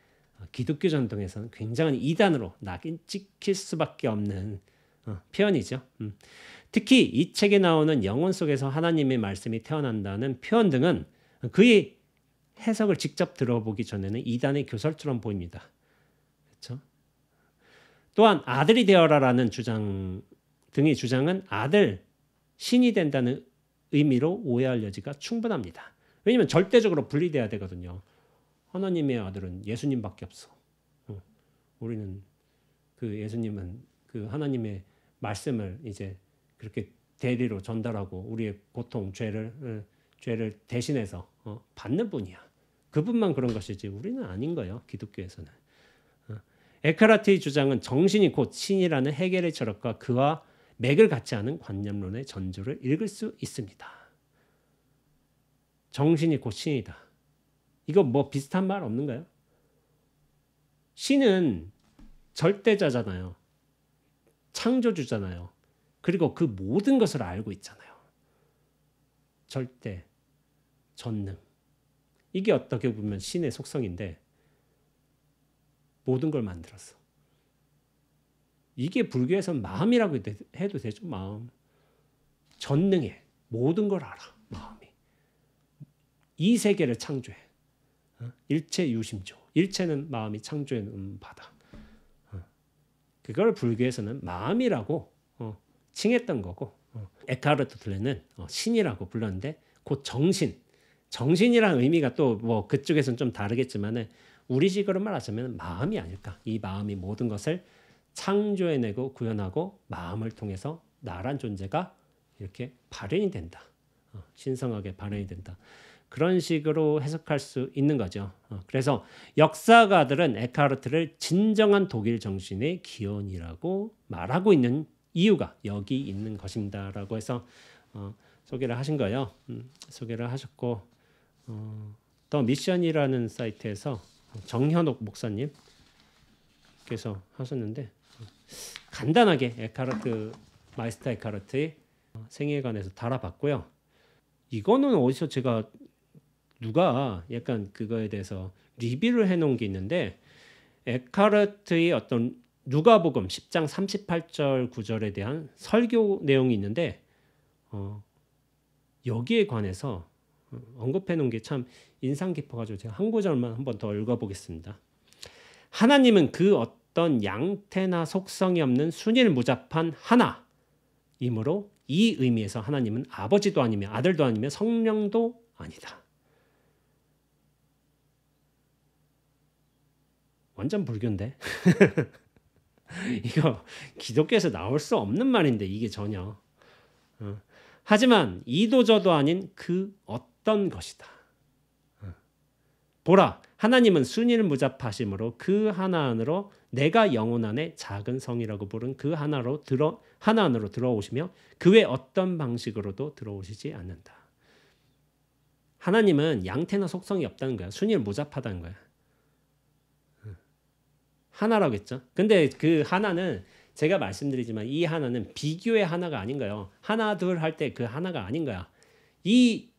Speaker 1: 기독교 전통에서는 굉장한 이단으로 낙인 찍힐 수밖에 없는 어, 표현이죠. 음. 특히 이 책에 나오는 영혼 속에서 하나님의 말씀이 태어난다는 표현 등은 그의 해석을 직접 들어보기 전에는 이단의 교설처럼 보입니다. 그렇죠? 또한 아들이 되어라라는 주장 등의 주장은 아들 신이 된다는 의미로 오해할 여지가 충분합니다. 왜냐하면 절대적으로 분리돼야 되거든요. 하나님의 아들은 예수님밖에 없어. 우리는 그 예수님은 그 하나님의 말씀을 이제 그렇게 대리로 전달하고 우리의 고통 죄를 어, 죄를 대신해서 어, 받는 분이야. 그분만 그런 것이지 우리는 아닌 거예요. 기독교에서는. 어. 에카라트의 주장은 정신이 곧 신이라는 해결의 철학과 그와 맥을 같이 하는 관념론의 전조를 읽을 수 있습니다. 정신이 곧 신이다. 이거 뭐 비슷한 말 없는가요? 신은 절대자잖아요. 창조주잖아요. 그리고 그 모든 것을 알고 있잖아요. 절대, 전능. 이게 어떻게 보면 신의 속성인데 모든 걸 만들었어. 이게 불교에서 마음이라고 해도 되죠. 마음. 전능해. 모든 걸 알아. 마음이. 이 세계를 창조해. 어? 일체 유심조. 일체는 마음이 창조의 음, 바다. 어. 그걸 불교에서는 마음이라고 어, 칭했던 거고 에카르트 들레는 신이라고 불렀는데 곧 정신, 정신이란 의미가 또 뭐 그쪽에서는 좀 다르겠지만은 우리식으로 말하자면 마음이 아닐까. 이 마음이 모든 것을 창조해내고 구현하고 마음을 통해서 나란 존재가 이렇게 발현이 된다. 어, 신성하게 발현이 된다. 그런 식으로 해석할 수 있는 거죠. 어, 그래서 역사가들은 에카르트를 진정한 독일 정신의 기원이라고 말하고 있는 이유가 여기 있는 것입니다라고 해서 어, 소개를 하신 거예요. 음, 소개를 하셨고 어, 더 미션이라는 사이트에서 정현옥 목사님께서 하셨는데 간단하게 에카르트 마이스터 에카르트의 생애에 관해서 달아봤고요. 이거는 어디서 제가 누가 약간 그거에 대해서 리뷰를 해놓은 게 있는데 에카르트의 어떤 누가복음 10장 38절 9절에 대한 설교 내용이 있는데 어, 여기에 관해서 언급해 놓은 게 참 인상 깊어가지고 제가 한 구절만 한번 더 읽어보겠습니다. 하나님은 그 어떤 양태나 속성이 없는 순일무잡한 하나이므로 이 의미에서 하나님은 아버지도 아니며 아들도 아니며 성령도 아니다. 완전 불교인데 *laughs* 이거 기독교에서 나올 수 없는 말인데 이게 전혀. 어. 하지만 이도저도 아닌 그 어떤 했던 것이다. 어. 보라, 하나님은 순일 무잡하심으로 그 하나 안으로 내가 영혼 안에 작은 성이라고 부른 그 하나로 들어 하나 안으로 들어오시며 그 외 어떤 방식으로도 들어오시지 않는다. 하나님은 양태나 속성이 없다는 거야. 순일 무잡하다는 거야. 어. 하나라고 했죠. 근데 그 하나는 제가 말씀드리지만 이 하나는 비교의 하나가 아닌가요? 하나 둘 할 때 그 하나가 아닌 거야. 이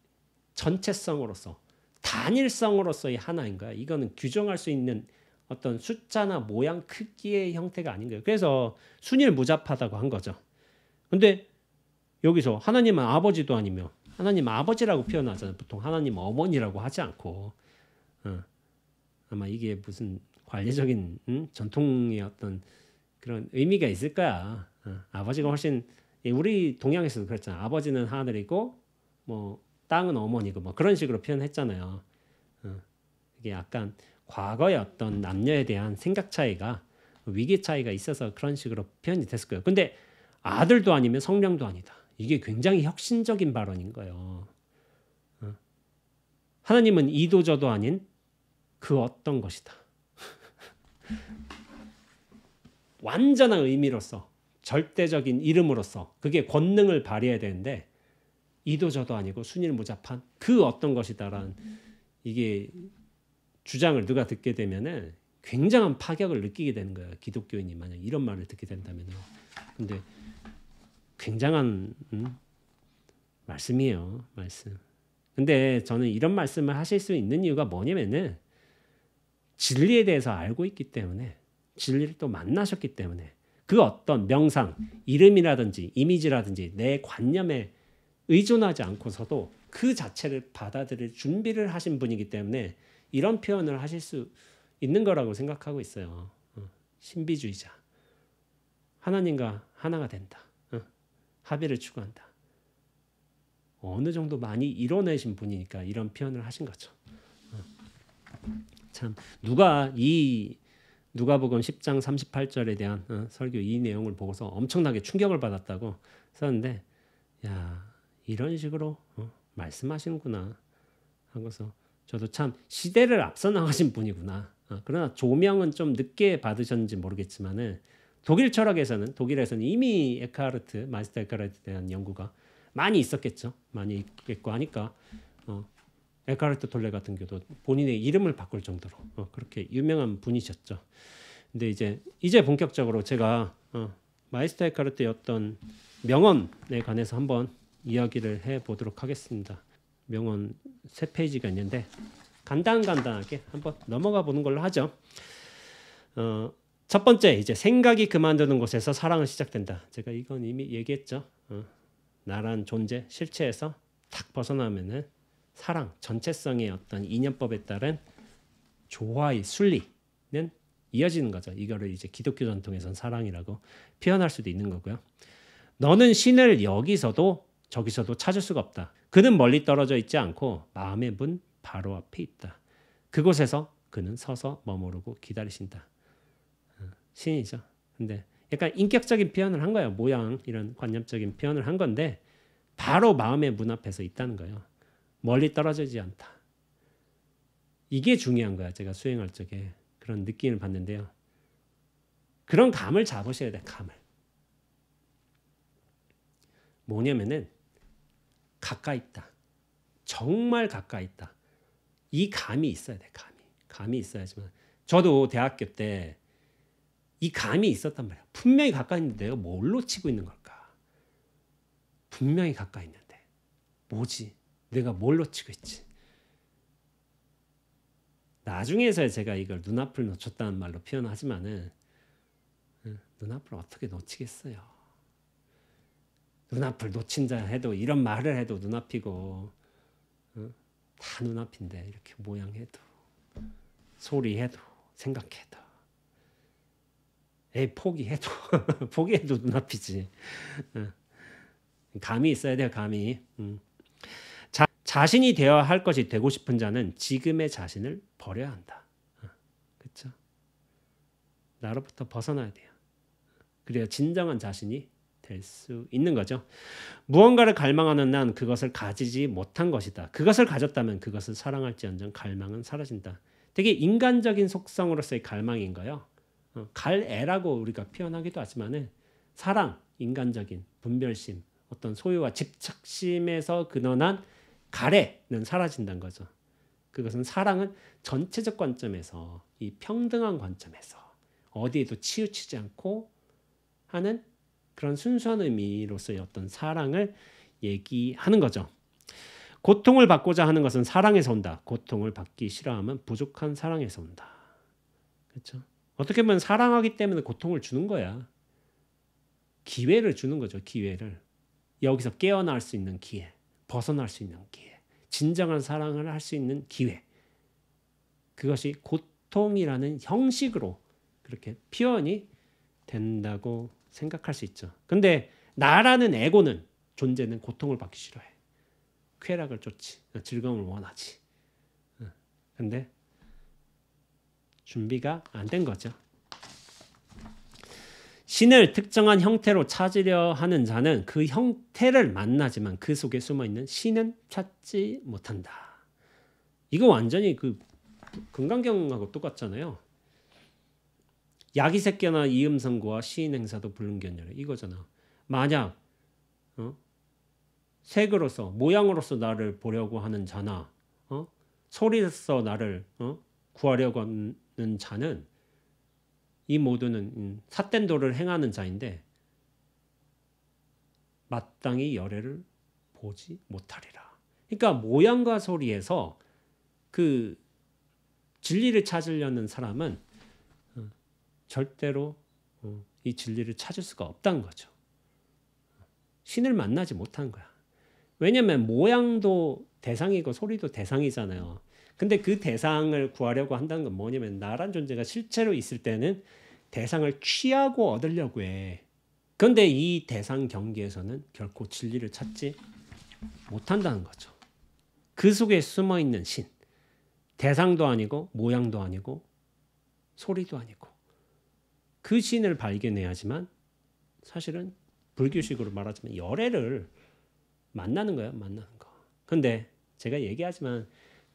Speaker 1: 전체성으로서 단일성으로서의 하나인가 이거는 규정할 수 있는 어떤 숫자나 모양 크기의 형태가 아닌 가요 그래서 순일 무잡하다고 한 거죠. 근데 여기서 하나님은 아버지도 아니며 하나님 아버지라고 표현하잖아요. 보통 하나님 어머니라고 하지 않고 어, 아마 이게 무슨 관례적인 응? 전통의 어떤 그런 의미가 있을 거야. 어, 아버지가 훨씬 예, 우리 동양에서도 그랬잖아. 아버지는 하늘이고 뭐 땅은 어머니고 뭐 그런 식으로 표현했잖아요. 어, 이게 약간 과거의 어떤 남녀에 대한 생각 차이가 위기 차이가 있어서 그런 식으로 표현이 됐을 거예요. 근데 아들도 아니면 성령도 아니다. 이게 굉장히 혁신적인 발언인 거예요. 어. 하나님은 이도 저도 아닌 그 어떤 것이다. *laughs* 완전한 의미로서 절대적인 이름으로서 그게 권능을 발휘해야 되는데 이도저도 아니고 순일무잡한 그 어떤 것이다라는 이게 주장을 누가 듣게 되면은 굉장한 파격을 느끼게 되는 거예요. 기독교인이 만약 이런 말을 듣게 된다면요. 근데 굉장한 음? 말씀이에요. 말씀. 근데 저는 이런 말씀을 하실 수 있는 이유가 뭐냐면은 진리에 대해서 알고 있기 때문에 진리를 또 만나셨기 때문에 그 어떤 명상, 이름이라든지 이미지라든지 내 관념에 의존하지 않고서도 그 자체를 받아들일 준비를 하신 분이기 때문에 이런 표현을 하실 수 있는 거라고 생각하고 있어요. 어, 신비주의자. 하나님과 하나가 된다. 어, 합의를 추구한다. 어느 정도 많이 이뤄내신 분이니까 이런 표현을 하신 거죠. 어, 참 누가 이 누가복음 10장 38절에 대한 설교 이 내용을 보고서 엄청나게 충격을 받았다고 썼는데 야 이런 식으로 어, 말씀하시는구나 하고서 저도 참 시대를 앞서 나가신 분이구나. 어, 그러나 조명은 좀 늦게 받으셨는지 모르겠지만은 독일 철학에서는 독일에서는 이미 에카르트 마이스터 에카르트에 대한 연구가 많이 있었겠죠. 많이 있겠고 하니까 어, 에카르트 톨레 같은 경우도 본인의 이름을 바꿀 정도로 어, 그렇게 유명한 분이셨죠. 근데 이제 이제 본격적으로 제가 어, 마이스터 에카르트의 어떤 명언에 관해서 한번 이야기를 해 보도록 하겠습니다. 명언 세 페이지가 있는데 간단간단하게 한번 넘어가 보는 걸로 하죠. 어, 첫 번째 이제 생각이 그만두는 곳에서 사랑은 시작된다. 제가 이건 이미 얘기했죠. 어, 나란 존재 실체에서 탁 벗어나면은 사랑 전체성의 어떤 이념법에 따른 조화의 순리는 이어지는 거죠. 이거를 이제 기독교 전통에선 사랑이라고 표현할 수도 있는 거고요. 너는 신을 여기서도 저기서도 찾을 수가 없다. 그는 멀리 떨어져 있지 않고 마음의 문 바로 앞에 있다. 그곳에서 그는 서서 머무르고 기다리신다. 어, 신이죠. 근데 약간 인격적인 표현을 한 거예요. 모양 이런 관념적인 표현을 한 건데 바로 마음의 문 앞에서 있다는 거예요. 멀리 떨어지지 않다. 이게 중요한 거야. 제가 수행할 적에 그런 느낌을 받는데요. 그런 감을 잡으셔야 돼. 감을. 뭐냐면은 가까이 있다. 정말 가까이 있다. 이 감이 있어야 돼. 감이. 감이 있어야지만 저도 대학교 때 이 감이 있었단 말이야. 분명히 가까이 있는데 내가 뭘로 치고 있는 걸까? 분명히 가까이 있는데 뭐지? 내가 뭘로 치고 있지? 나중에서야 제가 이걸 눈앞을 놓쳤다는 말로 표현하지만은 눈앞을 어떻게 놓치겠어요? 눈앞을 놓친다 해도 이런 말을 해도 눈앞이고 어? 다 눈앞인데 이렇게 모양해도 소리해도 생각해도 에 포기해도 *laughs* 포기해도 눈앞이지 어. 감이 있어야 돼요 감이 음. 자, 자신이 되어야 할 것이 되고 싶은 자는 지금의 자신을 버려야 한다 그렇죠 나로부터 벗어나야 돼요 그래야 진정한 자신이 될수 있는 거죠. 무언가를 갈망하는 난 그것을 가지지 못한 것이다. 그것을 가졌다면 그것을 사랑할지언정 갈망은 사라진다. 되게 인간적인 속성으로서의 갈망인가요? 어, 갈애라고 우리가 표현하기도 하지만은 사랑, 인간적인 분별심, 어떤 소유와 집착심에서 근원한 가래는 사라진다는 거죠. 그것은 사랑은 전체적 관점에서 이 평등한 관점에서 어디에도 치우치지 않고 하는 그런 순수한 의미로서의 어떤 사랑을 얘기하는 거죠. 고통을 받고자 하는 것은 사랑에서 온다. 고통을 받기 싫어하면 부족한 사랑에서 온다. 그렇죠? 어떻게 보면 사랑하기 때문에 고통을 주는 거야. 기회를 주는 거죠. 기회를 여기서 깨어날 수 있는 기회, 벗어날 수 있는 기회, 진정한 사랑을 할 수 있는 기회. 그것이 고통이라는 형식으로 그렇게 표현이 된다고 생각할 수 있죠. 근데 나라는 에고는 존재는 고통을 받기 싫어해. 쾌락을 쫓지. 즐거움을 원하지. 근데 준비가 안 된 거죠. 신을 특정한 형태로 찾으려 하는 자는 그 형태를 만나지만 그 속에 숨어 있는 신은 찾지 못한다. 이거 완전히 그 금강경하고 똑같잖아요. 야기 새끼나 이음성과 시인 행사도 불능견녀라 이거잖아. 만약 어? 색으로서 모양으로서 나를 보려고 하는 자나 어? 소리로서 나를 어? 구하려고 하는 자는 이 모두는 음, 삿된 도를 행하는 자인데 마땅히 열애를 보지 못하리라. 그러니까 모양과 소리에서 그 진리를 찾으려는 사람은 절대로 어, 이 진리를 찾을 수가 없다는 거죠. 신을 만나지 못한 거야. 왜냐면 모양도 대상이고 소리도 대상이잖아요. 근데 그 대상을 구하려고 한다는 건 뭐냐면 나란 존재가 실제로 있을 때는 대상을 취하고 얻으려고 해. 그런데 이 대상 경계에서는 결코 진리를 찾지 못한다는 거죠. 그 속에 숨어 있는 신. 대상도 아니고 모양도 아니고 소리도 아니고 그 신을 발견해야지만 사실은 불교식으로 말하자면 열애를 만나는 거예요. 만나는 거. 근데 제가 얘기하지만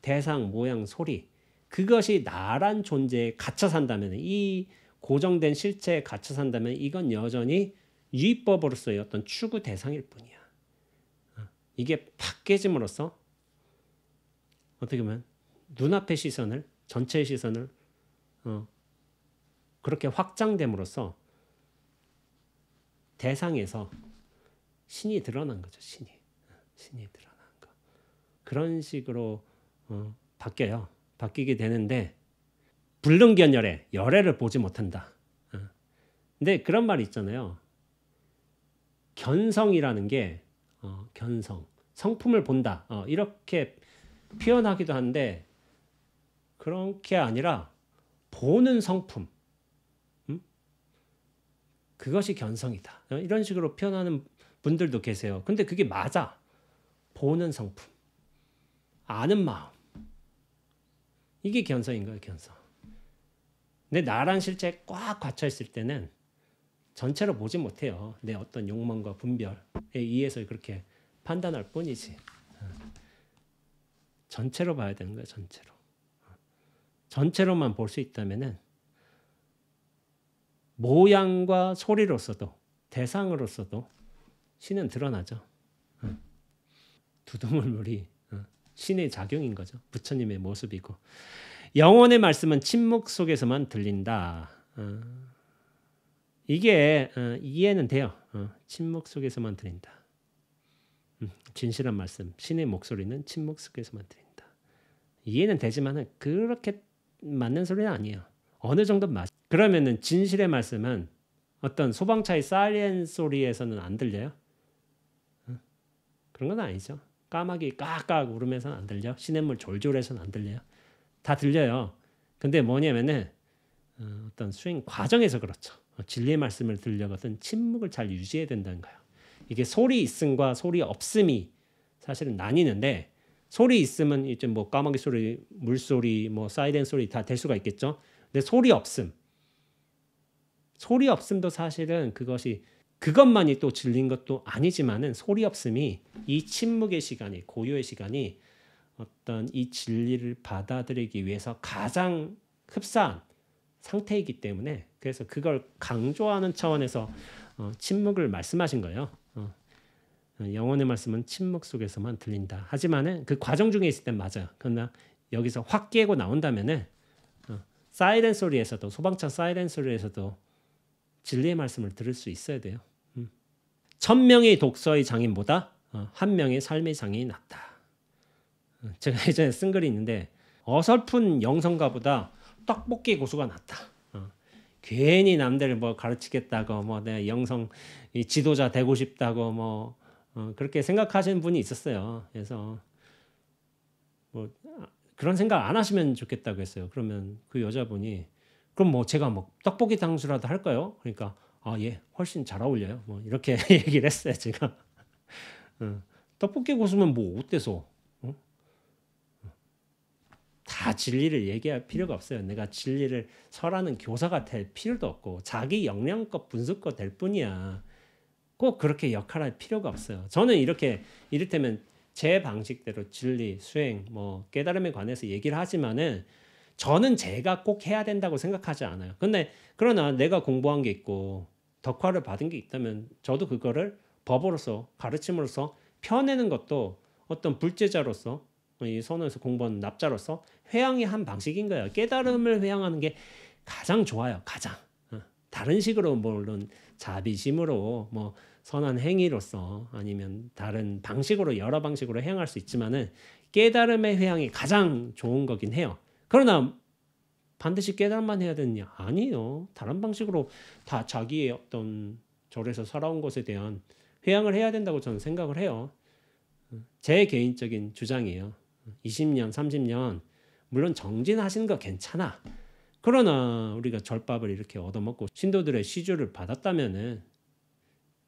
Speaker 1: 대상, 모양, 소리 그것이 나란 존재에 갇혀 산다면 이 고정된 실체에 갇혀 산다면 이건 여전히 유입법으로서의 어떤 추구 대상일 뿐이야. 어, 이게 팍 깨짐으로써 어떻게 보면 눈앞의 시선을 전체의 시선을 어, 그렇게 확장됨으로써 대상에서 신이 드러난 거죠. 신이 신이 드러난 거 그런 식으로 어, 바뀌어요. 바뀌게 되는데 불능견 열에 열애를 보지 못한다. 어. 근데 그런 말이 있잖아요. 견성이라는 게 어, 견성 성품을 본다 어, 이렇게 표현하기도 한데 그런 게 아니라 보는 성품 그것이 견성이다. 어, 이런 식으로 표현하는 분들도 계세요. 근데 그게 맞아. 보는 성품, 아는 마음. 이게 견성인 거예요, 견성. 내 나란 실체에 꽉 갇혀있을 때는 전체로 보지 못해요. 내 어떤 욕망과 분별에 의해서 그렇게 판단할 뿐이지. 어. 전체로 봐야 되는 거예요, 전체로. 어. 전체로만 볼 수 있다면은 모양과 소리로서도 대상으로서도 신은 드러나죠. 어. 두두물물이 어, 신의 작용인 거죠. 부처님의 모습이고 영혼의 말씀은 침묵 속에서만 들린다. 어. 이게 이해는 돼요. 침묵 속에서만 들린다. 음, 진실한 말씀, 신의 목소리는 침묵 속에서만 들린다. 이해는 되지만 그렇게 맞는 소리는 아니에요. 어느 정도 맞. 그러면은 진실의 말씀은 어떤 소방차의 사이렌 소리에서는 안 들려요? 그런 건 아니죠. 까마귀 깍깍 울음에서는 안 들려. 시냇물 졸졸에서는안 들려요. 다 들려요. 근데 뭐냐면은 어, 어떤 수행 과정에서 그렇죠. 어, 진리의 말씀을 들려거든 침묵을 잘 유지해야 된다는 거예요. 이게 소리 있음과 소리 없음이 사실은 나뉘는데 소리 있음은 이제 뭐 까마귀 소리, 물소리, 뭐 사이렌 소리 다 될 수가 있겠죠. 근데 소리 없음 소리 없음도 사실은 그것이 그것만이 또 질린 것도 아니지만은 소리 없음이 이 침묵의 시간이 고요의 시간이 어떤 이 진리를 받아들이기 위해서 가장 흡사한 상태이기 때문에 그래서 그걸 강조하는 차원에서 어, 침묵을 말씀하신 거예요. 어, 영혼의 말씀은 침묵 속에서만 들린다. 하지만은 그 과정 중에 있을 땐 맞아요. 그러나 여기서 확 깨고 나온다면은 어, 사이렌 소리에서도 소방차 사이렌 소리에서도 진리의 말씀을 들을 수 있어야 돼요. 음. 천 명의 독서의 장인보다 어, 한 명의 삶의 장인이 낫다. 음, 제가 예전에 쓴 글이 있는데 어설픈 영성가보다 떡볶이 고수가 낫다. 어, 괜히 남들 뭐 가르치겠다고 뭐내 영성 지도자 되고 싶다고 뭐 어, 그렇게 생각하시는 분이 있었어요. 그래서 뭐 아, 그런 생각 안 하시면 좋겠다고 했어요. 그러면 그 여자분이 그럼 뭐 제가 뭐 떡볶이 당수라도 할까요? 그러니까 아 예, 훨씬 잘 어울려요. 뭐 이렇게 *laughs* 얘기를 했어요 제가. 어. 떡볶이 고수면 뭐 어때서? 어? 어. 다 진리를 얘기할 필요가 없어요. 내가 진리를 설하는 교사가 될 필요도 없고 자기 역량껏 분석껏 될 뿐이야. 꼭 그렇게 역할할 필요가 없어요. 저는 이렇게 이를테면 제 방식대로 진리, 수행, 뭐 깨달음에 관해서 얘기를 하지만은 저는 제가 꼭 해야 된다고 생각하지 않아요. 근데 그러나 내가 공부한 게 있고 덕화를 받은 게 있다면 저도 그거를 법으로서 가르침으로서 펴내는 것도 어떤 불제자로서 이 선에서 공부하 납자로서 회양의 한 방식인 거예요. 깨달음을 회양하는 게 가장 좋아요. 가장 어, 다른 식으로 물론 자비심으로 뭐 선한 행위로서 아니면 다른 방식으로 여러 방식으로 행할 수 있지만은 깨달음의 회양이 가장 좋은 거긴 해요. 그러나 반드시 깨달만 해야 되느냐? 아니요. 다른 방식으로 다 자기의 어떤 절에서 살아온 것에 대한 회양을 해야 된다고 저는 생각을 해요. 제 개인적인 주장이에요. 20년, 30년 물론 정진하신 거 괜찮아. 그러나 우리가 절밥을 이렇게 얻어먹고 신도들의 시주를 받았다면은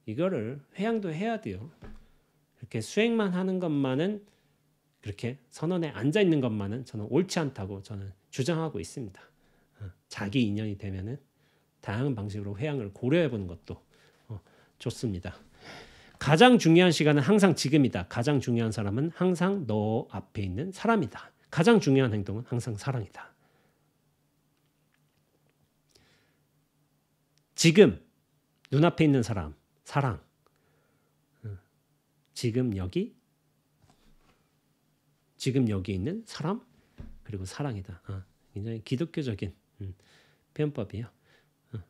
Speaker 1: 이거를 회양도 해야 돼요. 이렇게 수행만 하는 것만은 그렇게 선언에 앉아 있는 것만은 저는 옳지 않다고 저는 주장하고 있습니다. 어, 자기 인연이 되면은 다양한 방식으로 회양을 고려해 보는 것도 어, 좋습니다. 가장 중요한 시간은 항상 지금이다. 가장 중요한 사람은 항상 너 앞에 있는 사람이다. 가장 중요한 행동은 항상 사랑이다. 지금 눈앞에 있는 사람, 사랑. 어, 지금 여기 지금 여기 있는 사람 그리고 사랑이다. 아, 굉장히 기독교적인 음, 표현법이에요. 아, 어.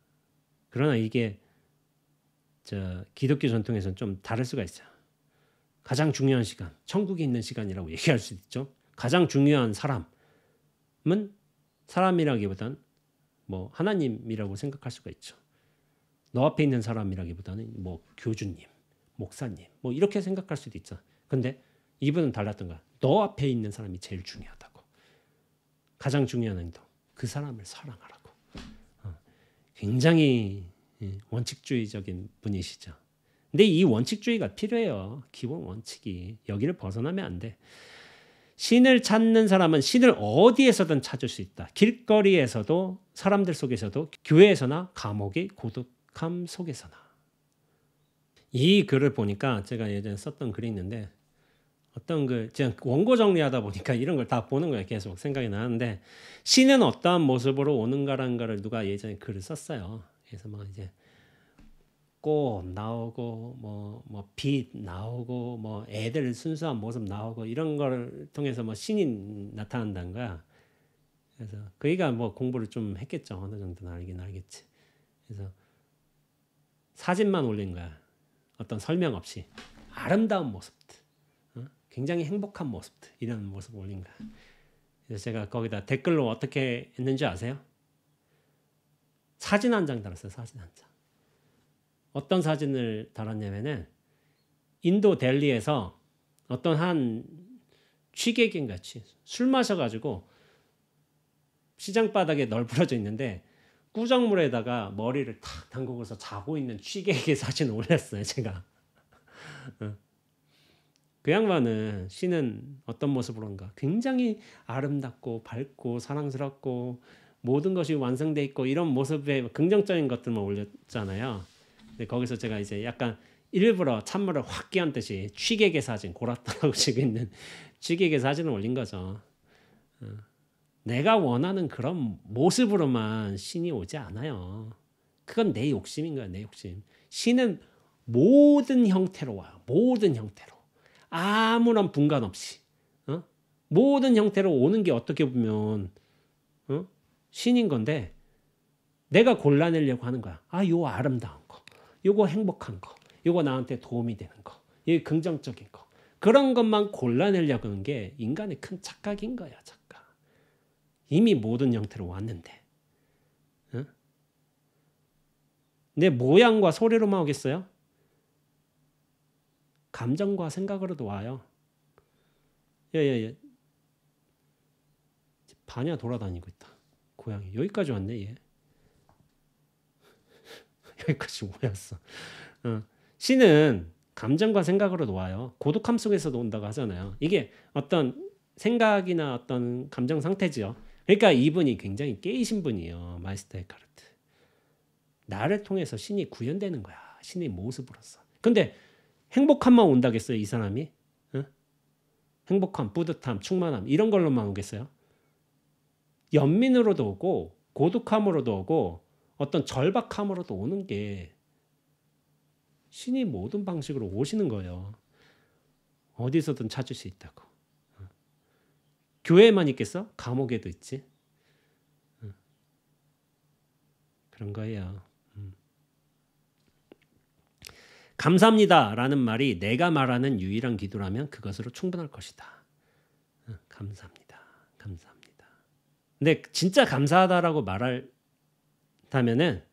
Speaker 1: 그러나 이게 저 기독교 전통에서는 좀 다를 수가 있어요. 가장 중요한 시간, 천국에 있는 시간이라고 *laughs* 얘기할 수 있죠. 가장 중요한 사람은 사람이라기보단 뭐 하나님이라고 생각할 수가 있죠. 너 앞에 있는 사람이라기보다는 뭐 교주님, 목사님, 뭐 이렇게 생각할 수도 있죠. 근데 이분은 달랐던 거야. 너 앞에 있는 사람이 제일 중요하다고. 가장 중요한 행동. 그 사람을 사랑하라고. 어. 굉장히 예, 원칙주의적인 분이시죠. 근데 이 원칙주의가 필요해요. 기본 원칙이. 여기를 벗어나면 안 돼. 신을 찾는 사람은 신을 어디에서든 찾을 수 있다. 길거리에서도, 사람들 속에서도, 교회에서나, 감옥의 고독함 속에서나. 이 글을 보니까 제가 예전에 썼던 글이 있는데 어떤 그 지금 원고 정리하다 보니까 이런 걸 다 보는 거예요. 계속 생각이 나는데 신은 어떠한 모습으로 오는가라는 거를 누가 예전에 글을 썼어요. 그래서 막 이제 꽃 나오고 뭐뭐빛 나오고 뭐 애들 순수한 모습 나오고 이런 걸 통해서 뭐 신이 나타난다는 거야. 그래서 그이가 뭐 공부를 좀 했겠죠. 어느 정도는 알긴 알겠지. 그래서 사진만 올린 거야. 어떤 설명 없이 아름다운 모습들. 굉장히 행복한 모습 이런 모습 올린가. 그래서 제가 거기다 댓글로 어떻게 했는지 아세요? 사진 한 장 달았어요. 사진 한 장. 어떤 사진을 달았냐면은 인도 델리에서 어떤 한 취객인 같이 술 마셔가지고 시장 바닥에 널브러져 있는데 꾸정물에다가 머리를 탁 담그고서 자고 있는 취객의 *laughs* 사진 올렸어요. 제가. 어. 그 양반은 신은 어떤 모습으로인가 굉장히 아름답고 밝고 사랑스럽고 모든 것이 완성돼 있고 이런 모습의 긍정적인 것들만 올렸잖아요. 근데 거기서 제가 이제 약간 일부러 찬물을 확 끼얹 듯이 취객의 사진 고라따라고 *laughs* 지고 있는 취객의 사진을 올린 거죠. 어. 내가 원하는 그런 모습으로만 신이 오지 않아요. 그건 내 욕심인 거야, 내 욕심. 신은 모든 형태로 와요. 모든 형태로. 아무런 분간 없이 어? 모든 형태로 오는 게 어떻게 보면 어? 신인 건데 내가 골라내려고 하는 거야. 아, 요 아름다운 거, 요거 행복한 거, 요거 나한테 도움이 되는 거, 이 긍정적인 거 그런 것만 골라내려고 하는 게 인간의 큰 착각인 거야, 착각. 이미 모든 형태로 왔는데. 어? 내 모양과 소리로만 오겠어요? 감정과 생각으로도 와요. 예, 예, 예. 반야 돌아다니고 있다. 고양이. 여기까지 왔네, 얘. *laughs* 여기까지 오였어. 어. 신은 감정과 생각으로도 와요. 고독함 속에서도 온다고 하잖아요. 이게 어떤 생각이나 어떤 감정 상태지요. 그러니까 이분이 굉장히 깨이신 분이에요. 마이스터 에카르트. 나를 통해서 신이 구현되는 거야. 신의 모습으로서. 근데 행복함만 온다겠어요, 이 사람이? 응? 어? 행복함, 뿌듯함, 충만함 이런 걸로만 오겠어요? 연민으로도 오고 고독함으로도 오고 어떤 절박함으로도 오는 게 신이 모든 방식으로 오시는 거예요. 어디서든 찾을 수 있다고. 응. 어. 교회에만 있겠어? 감옥에도 있지. 응. 어. 그런 거예요. 감사합니다. 라는 말이 내가 말하는 유일한 기도라면 그것으로 충분할 것이다. 감사합니다. 감사합니다. 근데 진짜 감사하다라고 말할다면은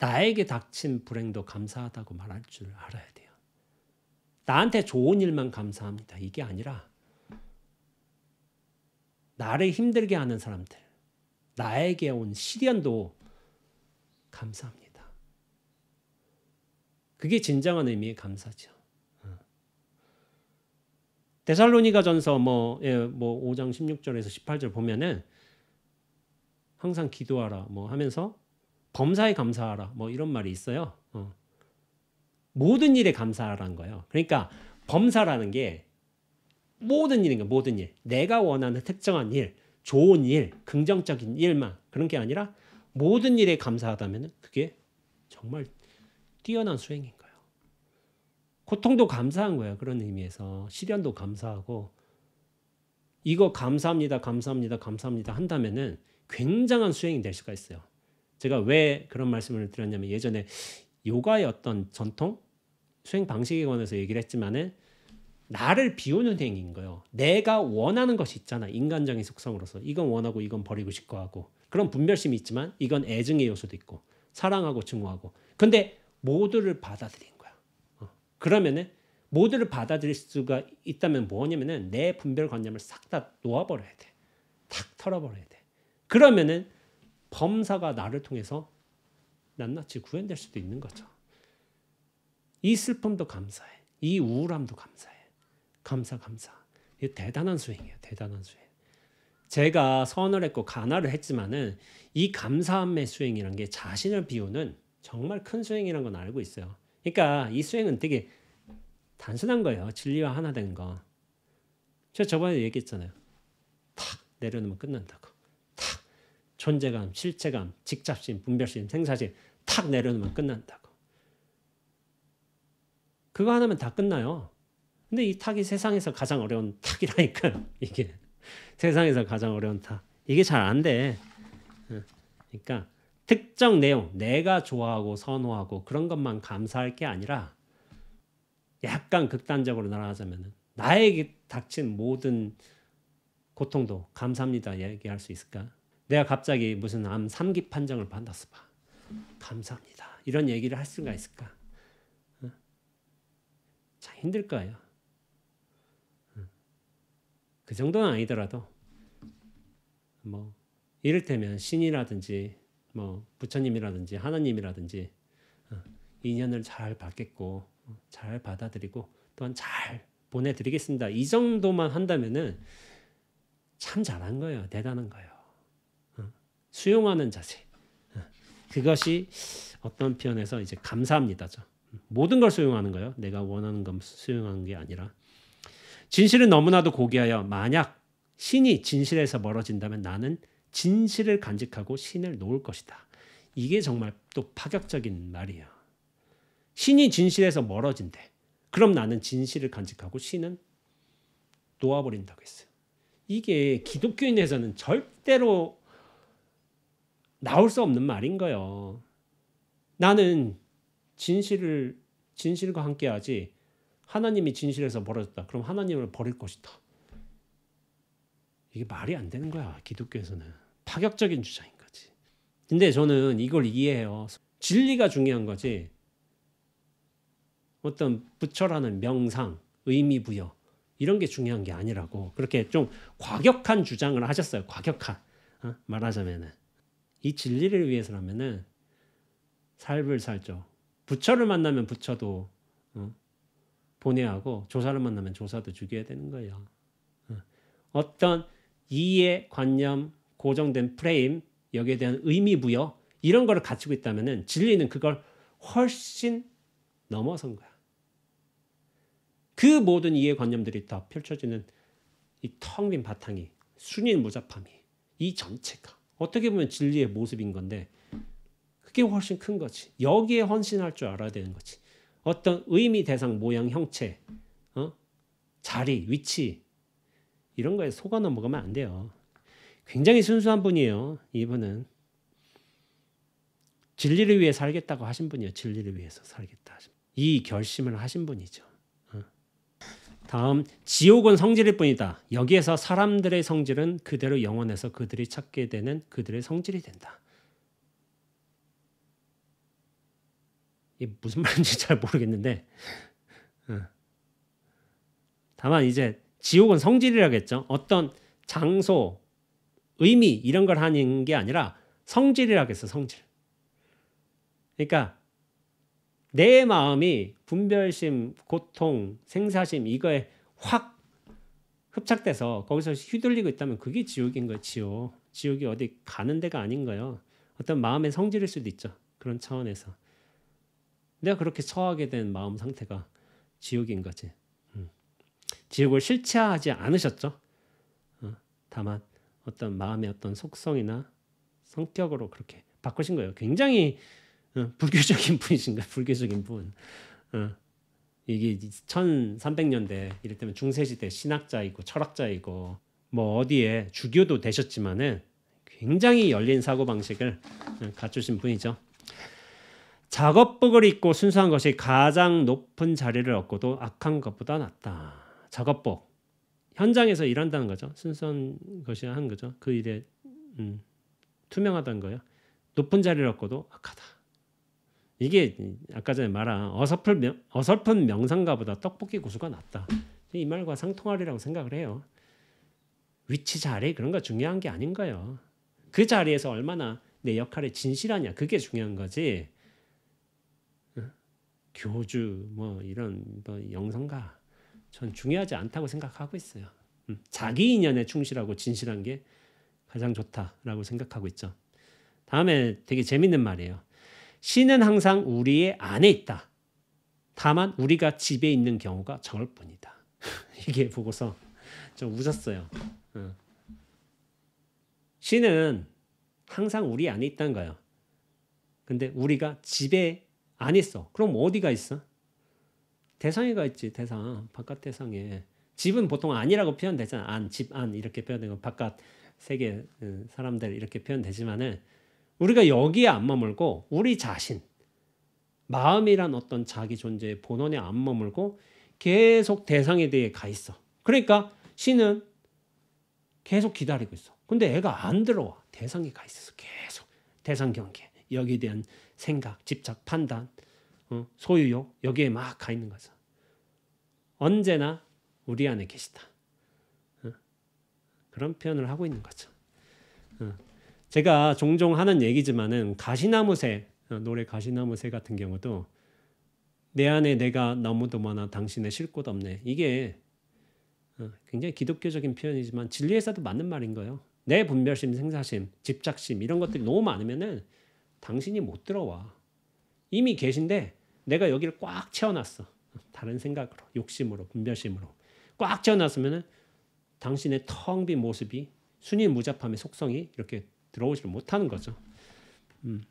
Speaker 1: 나에게 닥친 불행도 감사하다고 말할 줄 알아야 돼요. 나한테 좋은 일만 감사합니다. 이게 아니라 나를 힘들게 하는 사람들, 나에게 온 시련도 감사합니다. 그게 진정한 의미의 감사죠. 어. 데살로니가 전서 뭐, 예, 뭐 5장 16절에서 18절 보면은 항상 기도하라 뭐 하면서 범사에 감사하라 뭐 이런 말이 있어요. 어. 모든 일에 감사하라는 거예요. 그러니까 범사라는 게 모든 일인 거 모든 일. 내가 원하는 특정한 일, 좋은 일, 긍정적인 일만 그런 게 아니라 모든 일에 감사하다면 그게 정말 뛰어난 수행인 거예요. 고통도 감사한 거예요. 그런 의미에서 시련도 감사하고 이거 감사합니다, 감사합니다, 감사합니다 한다면은 굉장한 수행이 될 수가 있어요. 제가 왜 그런 말씀을 드렸냐면 예전에 요가의 어떤 전통 수행 방식에 관해서 얘기를 했지만은 나를 비우는 행위인 거예요. 내가 원하는 것이 있잖아. 인간적인 속성으로서 이건 원하고 이건 버리고 싶고 하고 그런 분별심이 있지만 이건 애증의 요소도 있고 사랑하고 증오하고 근데 모두를 받아들인 거야. 어. 그러면은 모두를 받아들일 수가 있다면 뭐냐면은 내 분별관념을 싹 다 놓아버려야 돼. 탁 털어버려야 돼. 그러면은 범사가 나를 통해서 낱낱이 구현될 수도 있는 거죠. 이 슬픔도 감사해. 이 우울함도 감사해. 감사 감사. 이 대단한 수행이에 대단한 수행. 제가 선을 했고 가나를 했지만은 이 감사함의 수행이란 게 자신을 비우는 정말 큰수행이라는건 알고 있어요. 그러니까 이 수행은 되게 단순한 거예요. 진리와 하나 된 거. 제 저번에 얘기했잖아요. 탁 내려놓으면 끝난다고. 탁 존재감, 실체감, 직잡심, 분별심, 생사심 탁 내려놓으면 끝난다고. 그거 하나면 다 끝나요. 근데 이 탁이 세상에서 가장 어려운 탁이라니까요. *laughs* 이게 세상에서 가장 어려운 탁. 이게 잘 안 돼. 그러니까 특정 내용, 내가 좋아하고 선호하고 그런 것만 감사할 게 아니라 약간 극단적으로 나아가자면 나에게 닥친 모든 고통도 감사합니다 얘기할 수 있을까? 내가 갑자기 무슨 암 3기 판정을 받았어 봐. 감사합니다. 이런 얘기를 할 수가 있을까? 참 힘들 거예요. 그 정도는 아니더라도 뭐 이를테면 신이라든지 뭐 부처님이라든지 하나님이라든지 어, 인연을 잘 받겠고 어, 잘 받아들이고 또한 잘 보내드리겠습니다. 이 정도만 한다면은 참 잘한 거예요. 대단한 거예요. 어, 수용하는 자세. 그것이 어떤 표현에서 이제 감사합니다죠. 음, 모든 걸 수용하는 거예요. 내가 원하는 건 수용하는 게 아니라 진실은 너무나도 고귀하여 만약 신이 진실에서 멀어진다면 나는 진실을 간직하고 신을 놓을 것이다. 이게 정말 또 파격적인 말이에요. 신이 진실에서 멀어진대. 그럼 나는 진실을 간직하고 신은 놓아버린다고 했어요. 이게 기독교인에서는 절대로 나올 수 없는 말인 거예요. 나는 진실을 진실과 함께하지 하나님이 진실에서 멀어졌다. 그럼 하나님을 버릴 것이다. 이게 말이 안 되는 거야. 기독교에서는 파격적인 주장인 거지. 근데 저는 이걸 이해해요. 진리가 중요한 거지. 어떤 부처라는 명상, 의미 부여 이런 게 중요한 게 아니라고 그렇게 좀 과격한 주장을 하셨어요. 과격한 어? 말하자면은 이 진리를 위해서라면은 삶을 살죠. 부처를 만나면 부처도 어? 보내하고 조사를 만나면 조사도 죽여야 되는 거예요. 어? 어떤 이해 관념 고정된 프레임 여기에 대한 의미 부여 이런 거를 갖추고 있다면 진리는 그걸 훨씬 넘어선 거야. 그 모든 이해 관념들이 다 펼쳐지는 이텅빈 바탕이 순인 무잡함이 이 전체가 어떻게 보면 진리의 모습인 건데 그게 훨씬 큰 거지. 여기에 헌신할 줄 알아야 되는 거지. 어떤 의미 대상 모양 형체 어? 자리 위치 이런 거에 속아 넘어가면 안 돼요. 굉장히 순수한 분이에요. 이분은 진리를 위해 살겠다고 하신 분이요. 진리를 위해서 살겠다 하신 이 결심을 하신 분이죠. 어. 다음 지옥은 성질일 뿐이다. 여기에서 사람들의 성질은 그대로 영원해서 그들이 찾게 되는 그들의 성질이 된다. 이게 무슨 말인지 잘 모르겠는데 어. 다만 이제 지옥은 성질이라겠죠. 어떤 장소, 의미 이런 걸 하는 게 아니라 성질이라겠어, 성질. 그러니까 내 마음이 분별심, 고통, 생사심 이거에 확 흡착돼서 거기서 휘둘리고 있다면 그게 지옥인 거지요 지옥. 이 어디 가는 데가 아닌 거예요. 어떤 마음의 성질일 수도 있죠. 그런 차원에서. 내가 그렇게 처하게 된 마음 상태가 지옥인 거지. 지옥을 실체하지 화 않으셨죠. 어, 다만 어떤 마음의 어떤 속성이나 성격으로 그렇게 바꾸신 거예요. 굉장히 어, 불교적인 *laughs* 분이신가 불교적인 분. 어, 이게 1300년대 이럴 때면 중세시대 신학자이고 철학자이고 뭐 어디에 주교도 되셨지만은 굉장히 열린 사고 방식을 갖추신 분이죠. 작업복을 입고 순수한 것이 가장 높은 자리를 얻고도 악한 것보다 낫다. 작업복 현장에서 일한다는 거죠. 순수한 것이 한 거죠. 그 일에 음, 투명하다는 거예요. 높은 자리를 얻고도 악하다. 이게 아까 전에 말한 어설픈, 명, 어설픈 명상가보다 떡볶이 고수가 낫다. 이 말과 상통하리라고 생각을 해요. 위치 자리 그런 거 중요한 게 아닌 거예요. 그 자리에서 얼마나 내 역할에 진실하냐 그게 중요한 거지. 교주 뭐 이런 뭐 영성가 전 중요하지 않다고 생각하고 있어요. 음, 자기 인연에 충실하고 진실한 게 가장 좋다라고 생각하고 있죠. 다음에 되게 재밌는 말이에요. 신은 항상 우리의 안에 있다. 다만 우리가 집에 있는 경우가 적을 뿐이다. *laughs* 이게 보고서 좀 웃었어요. 어. 신은 항상 우리 안에 있다는 거예요. 근데 우리가 집에 안 있어. 그럼 어디가 있어? 대상이가 있지 대상 바깥 대상에 집은 보통 안이라고 표현되잖아 안 집 안 이렇게 표현되고 바깥 세계 그 사람들 이렇게 표현되지만은 우리가 여기에 안 머물고 우리 자신 마음이란 어떤 자기 존재의 본원에 안 머물고 계속 대상에 대해 가 있어. 그러니까 신은 계속 기다리고 있어. 근데 애가 안 들어와. 대상에 가 있어서 계속 대상 경계 여기에 대한 생각, 집착, 판단 어? 소유욕 여기에 막 가 있는 거죠. 언제나 우리 안에 계시다. 어? 그런 표현을 하고 있는 거죠. 어? 제가 종종 하는 얘기지만은 가시나무새 노래 가시나무새 같은 경우도 내 안에 내가 너무도 많아 당신의 쉴곳 없네 이게 굉장히 기독교적인 표현이지만 진리에서도 맞는 말인 거예요. 내 분별심, 생사심, 집착심 이런 것들이 너무 많으면은 당신이 못 들어와 이미 계신데 내가 여기를 꽉 채워놨어. 다른 생각으로, 욕심으로, 분별심으로 꽉 채워놨으면은 당신의 텅 빈 모습이 순위 무잡함의 속성이 이렇게 들어오지를 못하는 거죠. 음.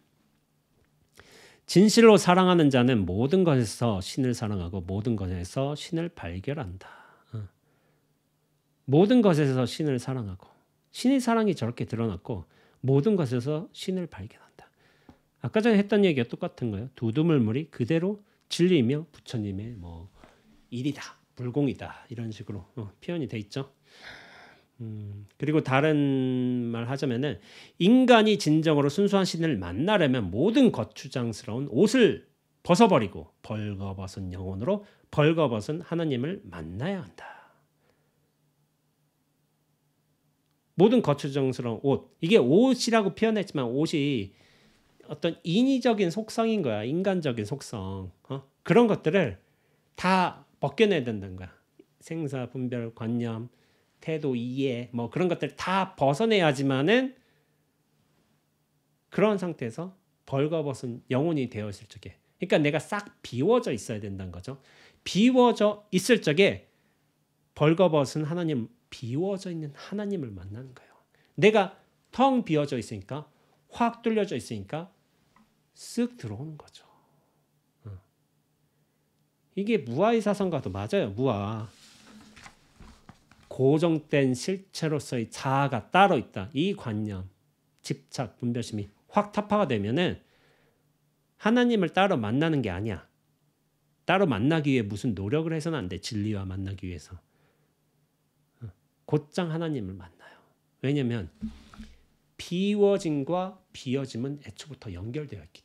Speaker 1: 진실로 사랑하는 자는 모든 것에서 신을 사랑하고 모든 것에서 신을 발견한다. 어. 모든 것에서 신을 사랑하고 신의 사랑이 저렇게 드러났고 모든 것에서 신을 발견한다. 아까 전에 했던 얘기가 똑같은 거예요. 두두물물이 그대로 진리이며 부처님의 뭐 일이다, 불공이다 이런 식으로 어, 표현이 돼 있죠. 음, 그리고 다른 말 하자면은 인간이 진정으로 순수한 신을 만나려면 모든 거추장스러운 옷을 벗어버리고 벌거벗은 영혼으로 벌거벗은 하나님을 만나야 한다. 모든 거추장스러운 옷 이게 옷이라고 표현했지만 옷이 어떤 인위적인 속성인 거야. 인간적인 속성. 어? 그런 것들을 다 벗겨내야 된다는 거야. 생사, 분별, 관념, 태도, 이해, 뭐 그런 것들 다 벗어내야지만은 그런 상태에서 벌거벗은 영혼이 되어 있을 적에 그러니까 내가 싹 비워져 있어야 된다는 거죠. 비워져 있을 적에 벌거벗은 하나님 비워져 있는 하나님을 만나는 거예요. 내가 텅 비어져 있으니까 확 뚫려져 있으니까 쓱 들어오는 거죠. 이게 무아의 사상과도 맞아요. 무아. 고정된 실체로서의 자아가 따로 있다. 이 관념, 집착, 분별심이 확 타파가 되면은 하나님을 따로 만나는 게 아니야. 따로 만나기 위해 무슨 노력을 해서는 안 돼. 진리와 만나기 위해서. 곧장 하나님을 만나요. 왜냐면 비워짐과 비어짐은 애초부터 연결되어 있기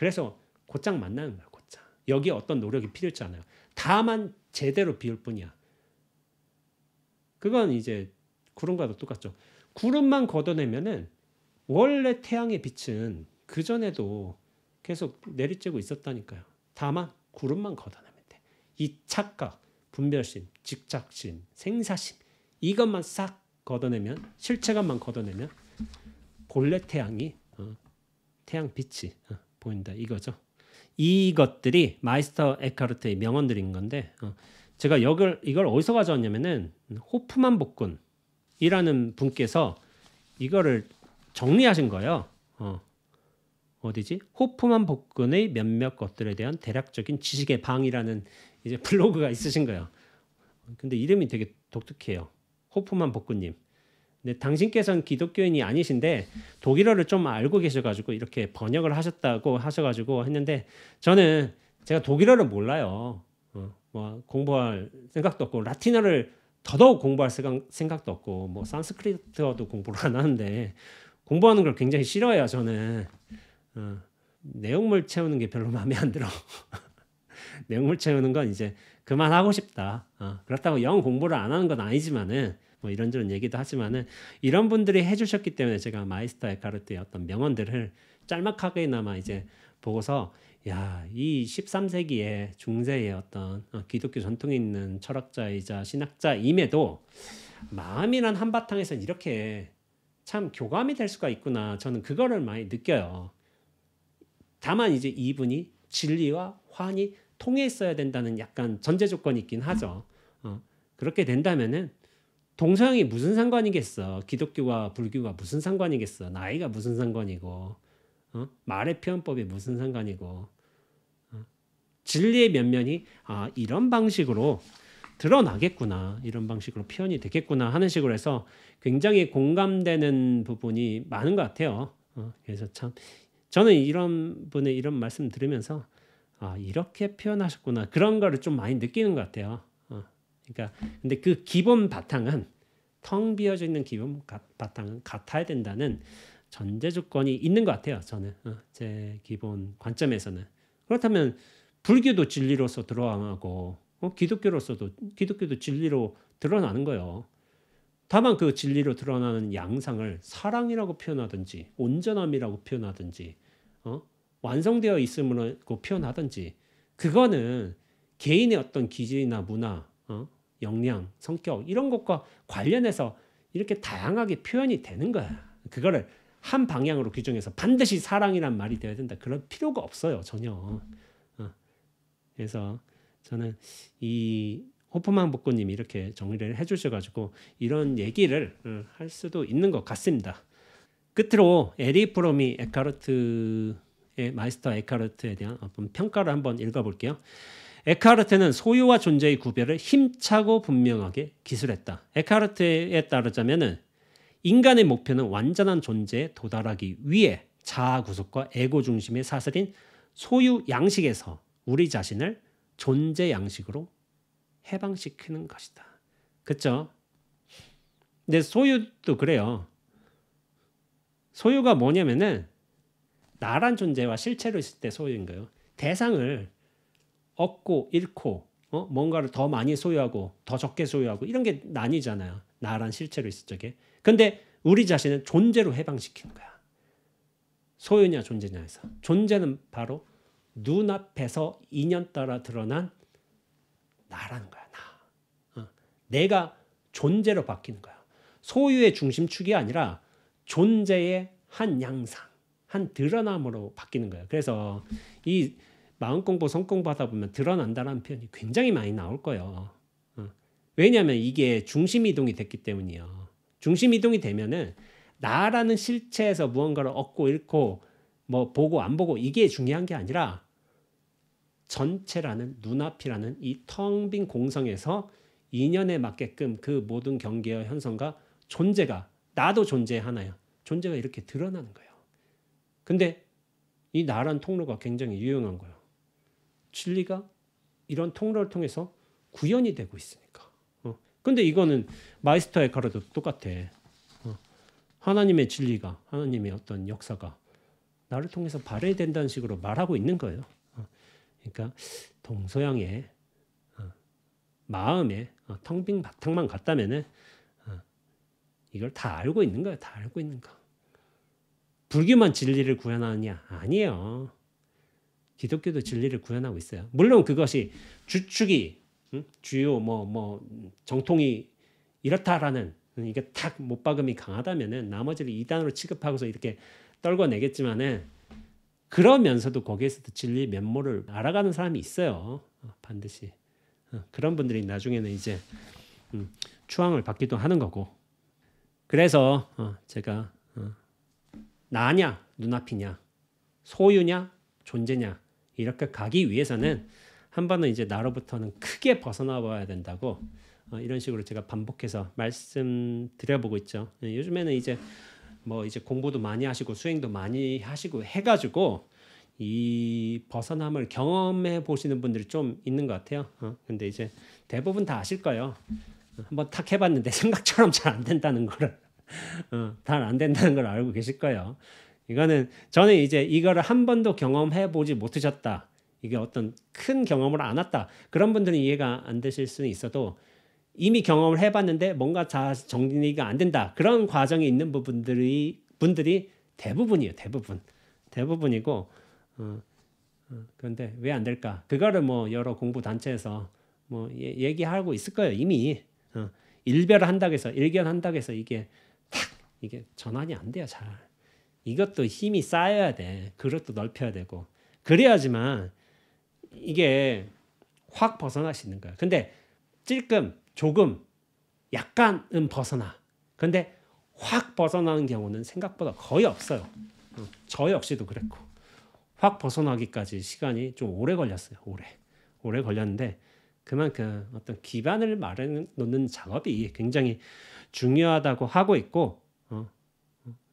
Speaker 1: 그래서 곧장 만나는 거야, 곧장. 여기에 어떤 노력이 필요치 않아요. 다만 제대로 비울 뿐이야. 그건 이제 구름과도 똑같죠. 구름만 걷어내면은 원래 태양의 빛은 그 전에도 계속 내리쬐고 있었다니까요. 다만 구름만 걷어내면 돼. 이 착각, 분별심, 집착심, 생사심 이것만 싹 걷어내면 실체감만 걷어내면 본래 태양이 어, 태양 빛이 어. 보인다 이거죠. 이것들이 마이스터 에카르트의 명언들인 건데 어, 제가 역을 이걸 어디서 가져왔냐면은 호프만 복근이라는 분께서 이거를 정리하신 거예요. 어, 어디지? 호프만 복근의 몇몇 것들에 대한 대략적인 지식의 방이라는 이제 블로그가 있으신 거예요. 근데 이름이 되게 독특해요. 호프만 복근님. 근데 네, 당신께서는 기독교인이 아니신데 독일어를 좀 알고 계셔가지고 이렇게 번역을 하셨다고 하셔가지고 했는데 저는 제가 독일어를 몰라요. 어, 뭐 공부할 생각도 없고 라틴어를 더더욱 공부할 생각도 없고 뭐 산스크리트어도 공부를 안 하는데 공부하는 걸 굉장히 싫어해요 저는 어, 내용물 채우는 게 별로 마음에 안 들어 *laughs* 내용물 채우는 건 이제 그만하고 싶다 어, 그렇다고 영 공부를 안 하는 건 아니지만은 뭐 이런저런 얘기도 하지만은 이런 분들이 해주셨기 때문에 제가 마이스터 에카르트의 어떤 명언들을 짤막하게나마 이제 보고서 야, 이 13세기에 중세의 어떤 어, 기독교 전통이 있는 철학자이자 신학자임에도 마음이란 한바탕에선 이렇게 참 교감이 될 수가 있구나. 저는 그거를 많이 느껴요. 다만 이제 이분이 진리와 환이 통해 있어야 된다는 약간 전제 조건이 있긴 하죠. 어, 그렇게 된다면은 동서양이 무슨 상관이겠어? 기독교와 불교가 무슨 상관이겠어? 나이가 무슨 상관이고, 어? 말의 표현법이 무슨 상관이고, 어? 진리의 면면이 아 이런 방식으로 드러나겠구나, 이런 방식으로 표현이 되겠구나 하는 식으로 해서 굉장히 공감되는 부분이 많은 것 같아요. 어? 그래서 참 저는 이런 분의 이런 말씀 들으면서 아 이렇게 표현하셨구나 그런 거를 좀 많이 느끼는 것 같아요. 그러니까 근데 그 기본 바탕은 텅 비어져 있는 기본 가, 바탕은 같아야 된다는 전제 조건이 있는 것 같아요. 저는 어, 제 기본 관점에서는 그렇다면 불교도 진리로서 드러나고 어, 기독교로서도 기독교도 진리로 드러나는 거예요. 다만 그 진리로 드러나는 양상을 사랑이라고 표현하든지 온전함이라고 표현하든지 어? 완성되어 있음으로 표현하든지 그거는 개인의 어떤 기질이나 문화 어? 역량, 성격 이런 것과 관련해서 이렇게 다양하게 표현이 되는 거야. 그거를 한 방향으로 규정해서 반드시 사랑이란 말이 되어야 된다. 그런 필요가 없어요 전혀. 어. 그래서 저는 이 호프만 복고님이 이렇게 정리를 해주셔가지고 이런 얘기를 어, 할 수도 있는 것 같습니다. 끝으로 에리 프롬이 에카르트의 마이스터 에카르트에 대한 평가를 한번 읽어볼게요. 에카르트는 소유와 존재의 구별을 힘차고 분명하게 기술했다. 에카르트에 따르자면 인간의 목표는 완전한 존재에 도달하기 위해 자아 구속과 에고 중심의 사슬인 소유 양식에서 우리 자신을 존재 양식으로 해방시키는 것이다. 그쵸? 근데 소유도 그래요. 소유가 뭐냐면은 나란 존재와 실체로 있을 때 소유인 거예요. 대상을 얻고 잃고 어? 뭔가를 더 많이 소유하고 더 적게 소유하고 이런 게 난이잖아요. 나란 실체로 있을 적에. 근데 우리 자신은 존재로 해방시키는 거야. 소유냐 존재냐 에서 존재는 바로 눈앞에서 인연 따라 드러난 나라는 거야. 나. 어? 내가 존재로 바뀌는 거야. 소유의 중심축이 아니라 존재의 한 양상, 한 드러남으로 바뀌는 거야 그래서 이 마음 공부, 성공받아 보면 드러난다라는 표현이 굉장히 많이 나올 거예요. 어. 왜냐하면 이게 중심 이동이 됐기 때문이요. 중심 이동이 되면은 나라는 실체에서 무언가를 얻고 잃고 뭐 보고 안 보고 이게 중요한 게 아니라 전체라는 눈앞이라는 이 텅 빈 공성에서 인연에 맞게끔 그 모든 경계와 현상과 존재가 나도 존재 하나요 존재가 이렇게 드러나는 거예요. 근데 이 나란 통로가 굉장히 유용한 거예요. 진리가 이런 통로를 통해서 구현이 되고 있으니까. 어. 근데 이거는 마이스터의 가로도 똑같아. 어. 하나님의 진리가 하나님의 어떤 역사가 나를 통해서 발휘된다는 식으로 말하고 있는 거예요. 어. 그러니까 동서양의 어, 마음에 어, 텅빈 바탕만 같다면은 어, 이걸 다 알고 있는 거야. 다 알고 있는 거. 불교만 진리를 구현하느냐? 아니에요. 기독교도 진리를 구현하고 있어요. 물론 그것이 주축이 주요 뭐뭐 뭐, 정통이 이렇다라는 이게 탁 못박음이 강하다면은 나머지를 이단으로 취급하고서 이렇게 떨궈내겠지만은 그러면서도 거기에서도 진리 면모를 알아가는 사람이 있어요. 어, 반드시 어, 그런 분들이 나중에는 이제 음, 추앙을 받기도 하는 거고. 그래서 어, 제가 나냐 눈앞이냐 소유냐 존재냐 이렇게 가기 위해서는 한 번은 이제 나로부터는 크게 벗어나봐야 된다고 어, 이런 식으로 제가 반복해서 말씀드려보고 있죠. 예, 요즘에는 이제 뭐 이제 공부도 많이 하시고 수행도 많이 하시고 해가지고 이 벗어남을 경험해 보시는 분들이 좀 있는 것 같아요. 어, 근데 이제 대부분 다 아실 거예요. 한번 탁 해봤는데 *laughs* 생각처럼 잘 안 된다는 거 어, 잘안 된다는 걸 알고 계실 거예요. 이거는 저는 이제 이거를 한 번도 경험해 보지 못하셨다. 이게 어떤 큰 경험을 안왔다 그런 분들은 이해가 안 되실 수는 있어도 이미 경험을 해봤는데 뭔가 다 정리가 안 된다. 그런 과정이 있는 부분들이 분들이 대부분이에요. 대부분 대부분이고 어, 어, 그런데 왜 안 될까? 그거를 뭐 여러 공부 단체에서 뭐 예, 얘기하고 있을 거예요. 이미 어, 일별을 한다고 해서 일견 한다고 해서 이게 탁 이게 전환이 안 돼요. 잘. 이것도 힘이 쌓여야 돼. 그릇도 넓혀야 되고. 그래야지만 이게 확 벗어날 수 있는 거야. 근데 찔끔, 조금, 약간은 벗어나. 근데 확 벗어나는 경우는 생각보다 거의 없어요. 어, 저 역시도 그랬고. 확 벗어나기까지 시간이 좀 오래 걸렸어요. 오래. 오래 걸렸는데 그만큼 어떤 기반을 마련놓는 작업이 굉장히 중요하다고 하고 있고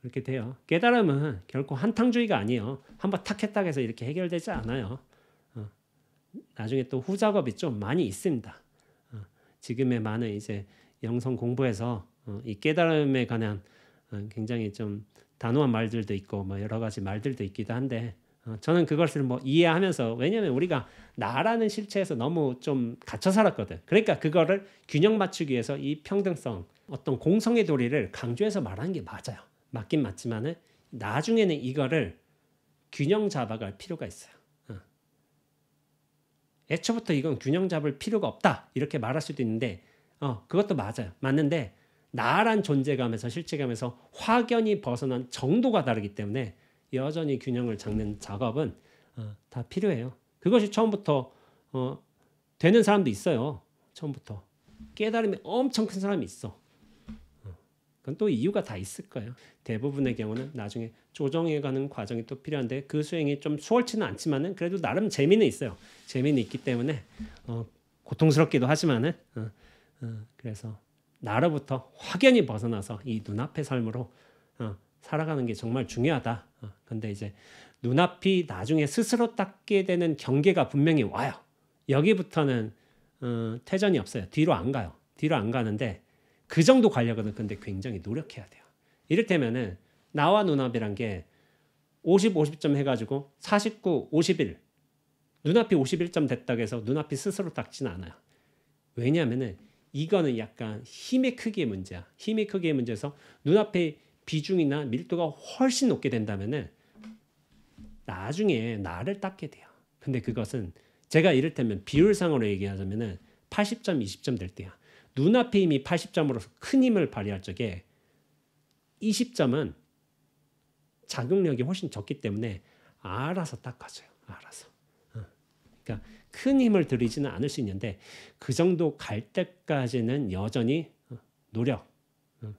Speaker 1: 이렇게 돼요. 깨달음은 결코 한탕주의가 아니에요. 한 번 탁 했다 해서 이렇게 해결되지 않아요. 어, 나중에 또 후작업이 좀 많이 있습니다. 어, 지금의 많은 이제 영성 공부에서 어, 이 깨달음에 관한 어, 굉장히 좀 단호한 말들도 있고 뭐 여러 가지 말들도 있기도 한데 어, 저는 그것을 뭐 이해하면서 왜냐면 우리가 나라는 실체에서 너무 좀 갇혀 살았거든. 그러니까 그거를 균형 맞추기 위해서 이 평등성 어떤 공성의 도리를 강조해서 말하는 게 맞아요. 맞긴 맞지만은 나중에는 이거를 균형 잡아갈 필요가 있어요. 어. 애초부터 이건 균형 잡을 필요가 없다 이렇게 말할 수도 있는데 어, 그것도 맞아요. 맞는데 나란 존재감에서 실체감에서 확연히 벗어난 정도가 다르기 때문에 여전히 균형을 잡는 작업은 어, 다 필요해요. 그것이 처음부터 어, 되는 사람도 있어요. 처음부터 깨달음이 엄청 큰 사람이 있어. 그건 또 이유가 다 있을 거예요. 대부분의 경우는 나중에 조정해가는 과정이 또 필요한데 그 수행이 좀 수월치는 않지만은 그래도 나름 재미는 있어요. 재미는 있기 때문에 어, 고통스럽기도 하지만은 어, 어, 그래서 나로부터 확연히 벗어나서 이 눈앞의 삶으로 어, 살아가는 게 정말 중요하다. 어, 근데 이제 눈앞이 나중에 스스로 닦게 되는 경계가 분명히 와요. 여기부터는 어, 퇴전이 없어요. 뒤로 안 가요. 뒤로 안 가는데 그 정도 관려거든 근데 굉장히 노력해야 돼요. 이를테면은 나와 눈앞이란 게 50, 50점 해가지고 49, 51 눈앞이 51점 됐다고 해서 눈앞이 스스로 닥지는 않아요. 왜냐하면은 이거는 약간 힘의 크기의 문제야. 힘의 크기의 문제에서 눈앞의 비중이나 밀도가 훨씬 높게 된다면은 나중에 나를 닦게 돼요. 근데 그것은 제가 이를테면 비율상으로 얘기하자면은 80점, 20점 될 때야. 눈앞에 힘이 80점으로서 큰 힘을 발휘할 적에 20점은 작용력이 훨씬 적기 때문에 알아서 닦아줘요. 알아서. 어. 그러니까 큰 힘을 들이지는 않을 수 있는데 그 정도 갈 때까지는 여전히 어, 노력을 어,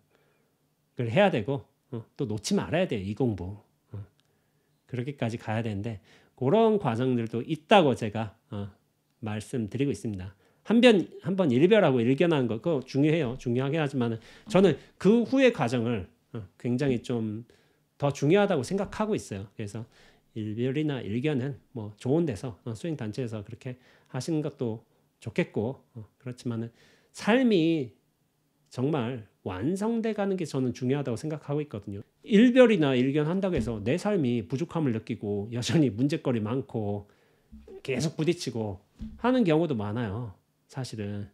Speaker 1: 해야 되고 또 놓지 말아야 돼요. 이 공부. 그렇게까지 가야 되는데 그런 과정들도 있다고 제가 말씀드리고 있습니다. 한번 한번 일별하고 일견하는 거 그거 중요해요. 중요하긴 하지만 저는 그 후의 과정을 어, 굉장히 좀 더 중요하다고 생각하고 있어요. 그래서 일별이나 일견은 뭐 좋은 데서 어, 수행 단체에서 그렇게 하시는 것도 좋겠고 어, 그렇지만은 삶이 정말 완성돼 가는 게 저는 중요하다고 생각하고 있거든요. 일별이나 일견 한다고 해서 내 삶이 부족함을 느끼고 여전히 문제거리 많고 계속 부딪히고 하는 경우도 많아요. 사실은.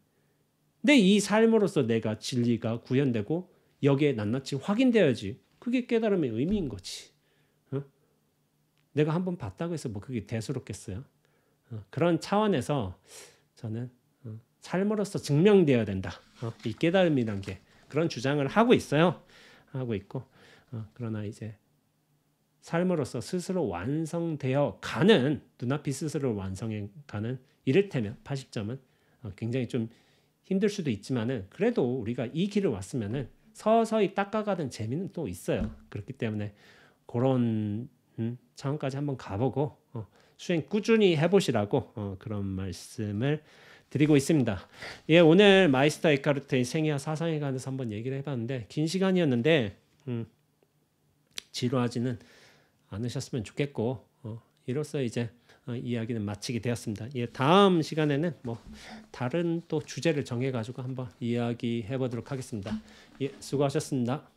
Speaker 1: 근데 이 삶으로서 내가 진리가 구현되고 여기에 낱낱이 확인되어야지. 그게 깨달음의 의미인 거지. 어? 내가 한번 봤다고 해서 뭐 그게 대수롭겠어요? 어? 그런 차원에서 저는 어? 삶으로서 증명되어야 된다. 어, 이 깨달음이란 게 그런 주장을 하고 있어요. 하고 있고 어, 그러나 이제 삶으로서 스스로 완성되어 가는 눈앞이 스스로 완성해 가는 이를테면 80점은 어, 굉장히 좀 힘들 수도 있지만은 그래도 우리가 이 길을 왔으면은 서서히 닦아가는 재미는 또 있어요. 그렇기 때문에 그런 음, 차원까지 한번 가보고 어, 수행 꾸준히 해보시라고 어, 그런 말씀을 드리고 있습니다. 예, 오늘 마이스터 에카르트의 생애와 사상에 관해서 한번 얘기를 해봤는데 긴 시간이었는데 음, 지루하지는 않으셨으면 좋겠고 어, 이로써 이제 어, 이야기는 마치게 되었습니다. 예, 다음 시간에는 뭐 다른 또 주제를 정해 가지고 한번 이야기해 보도록 하겠습니다. 예, 수고하셨습니다.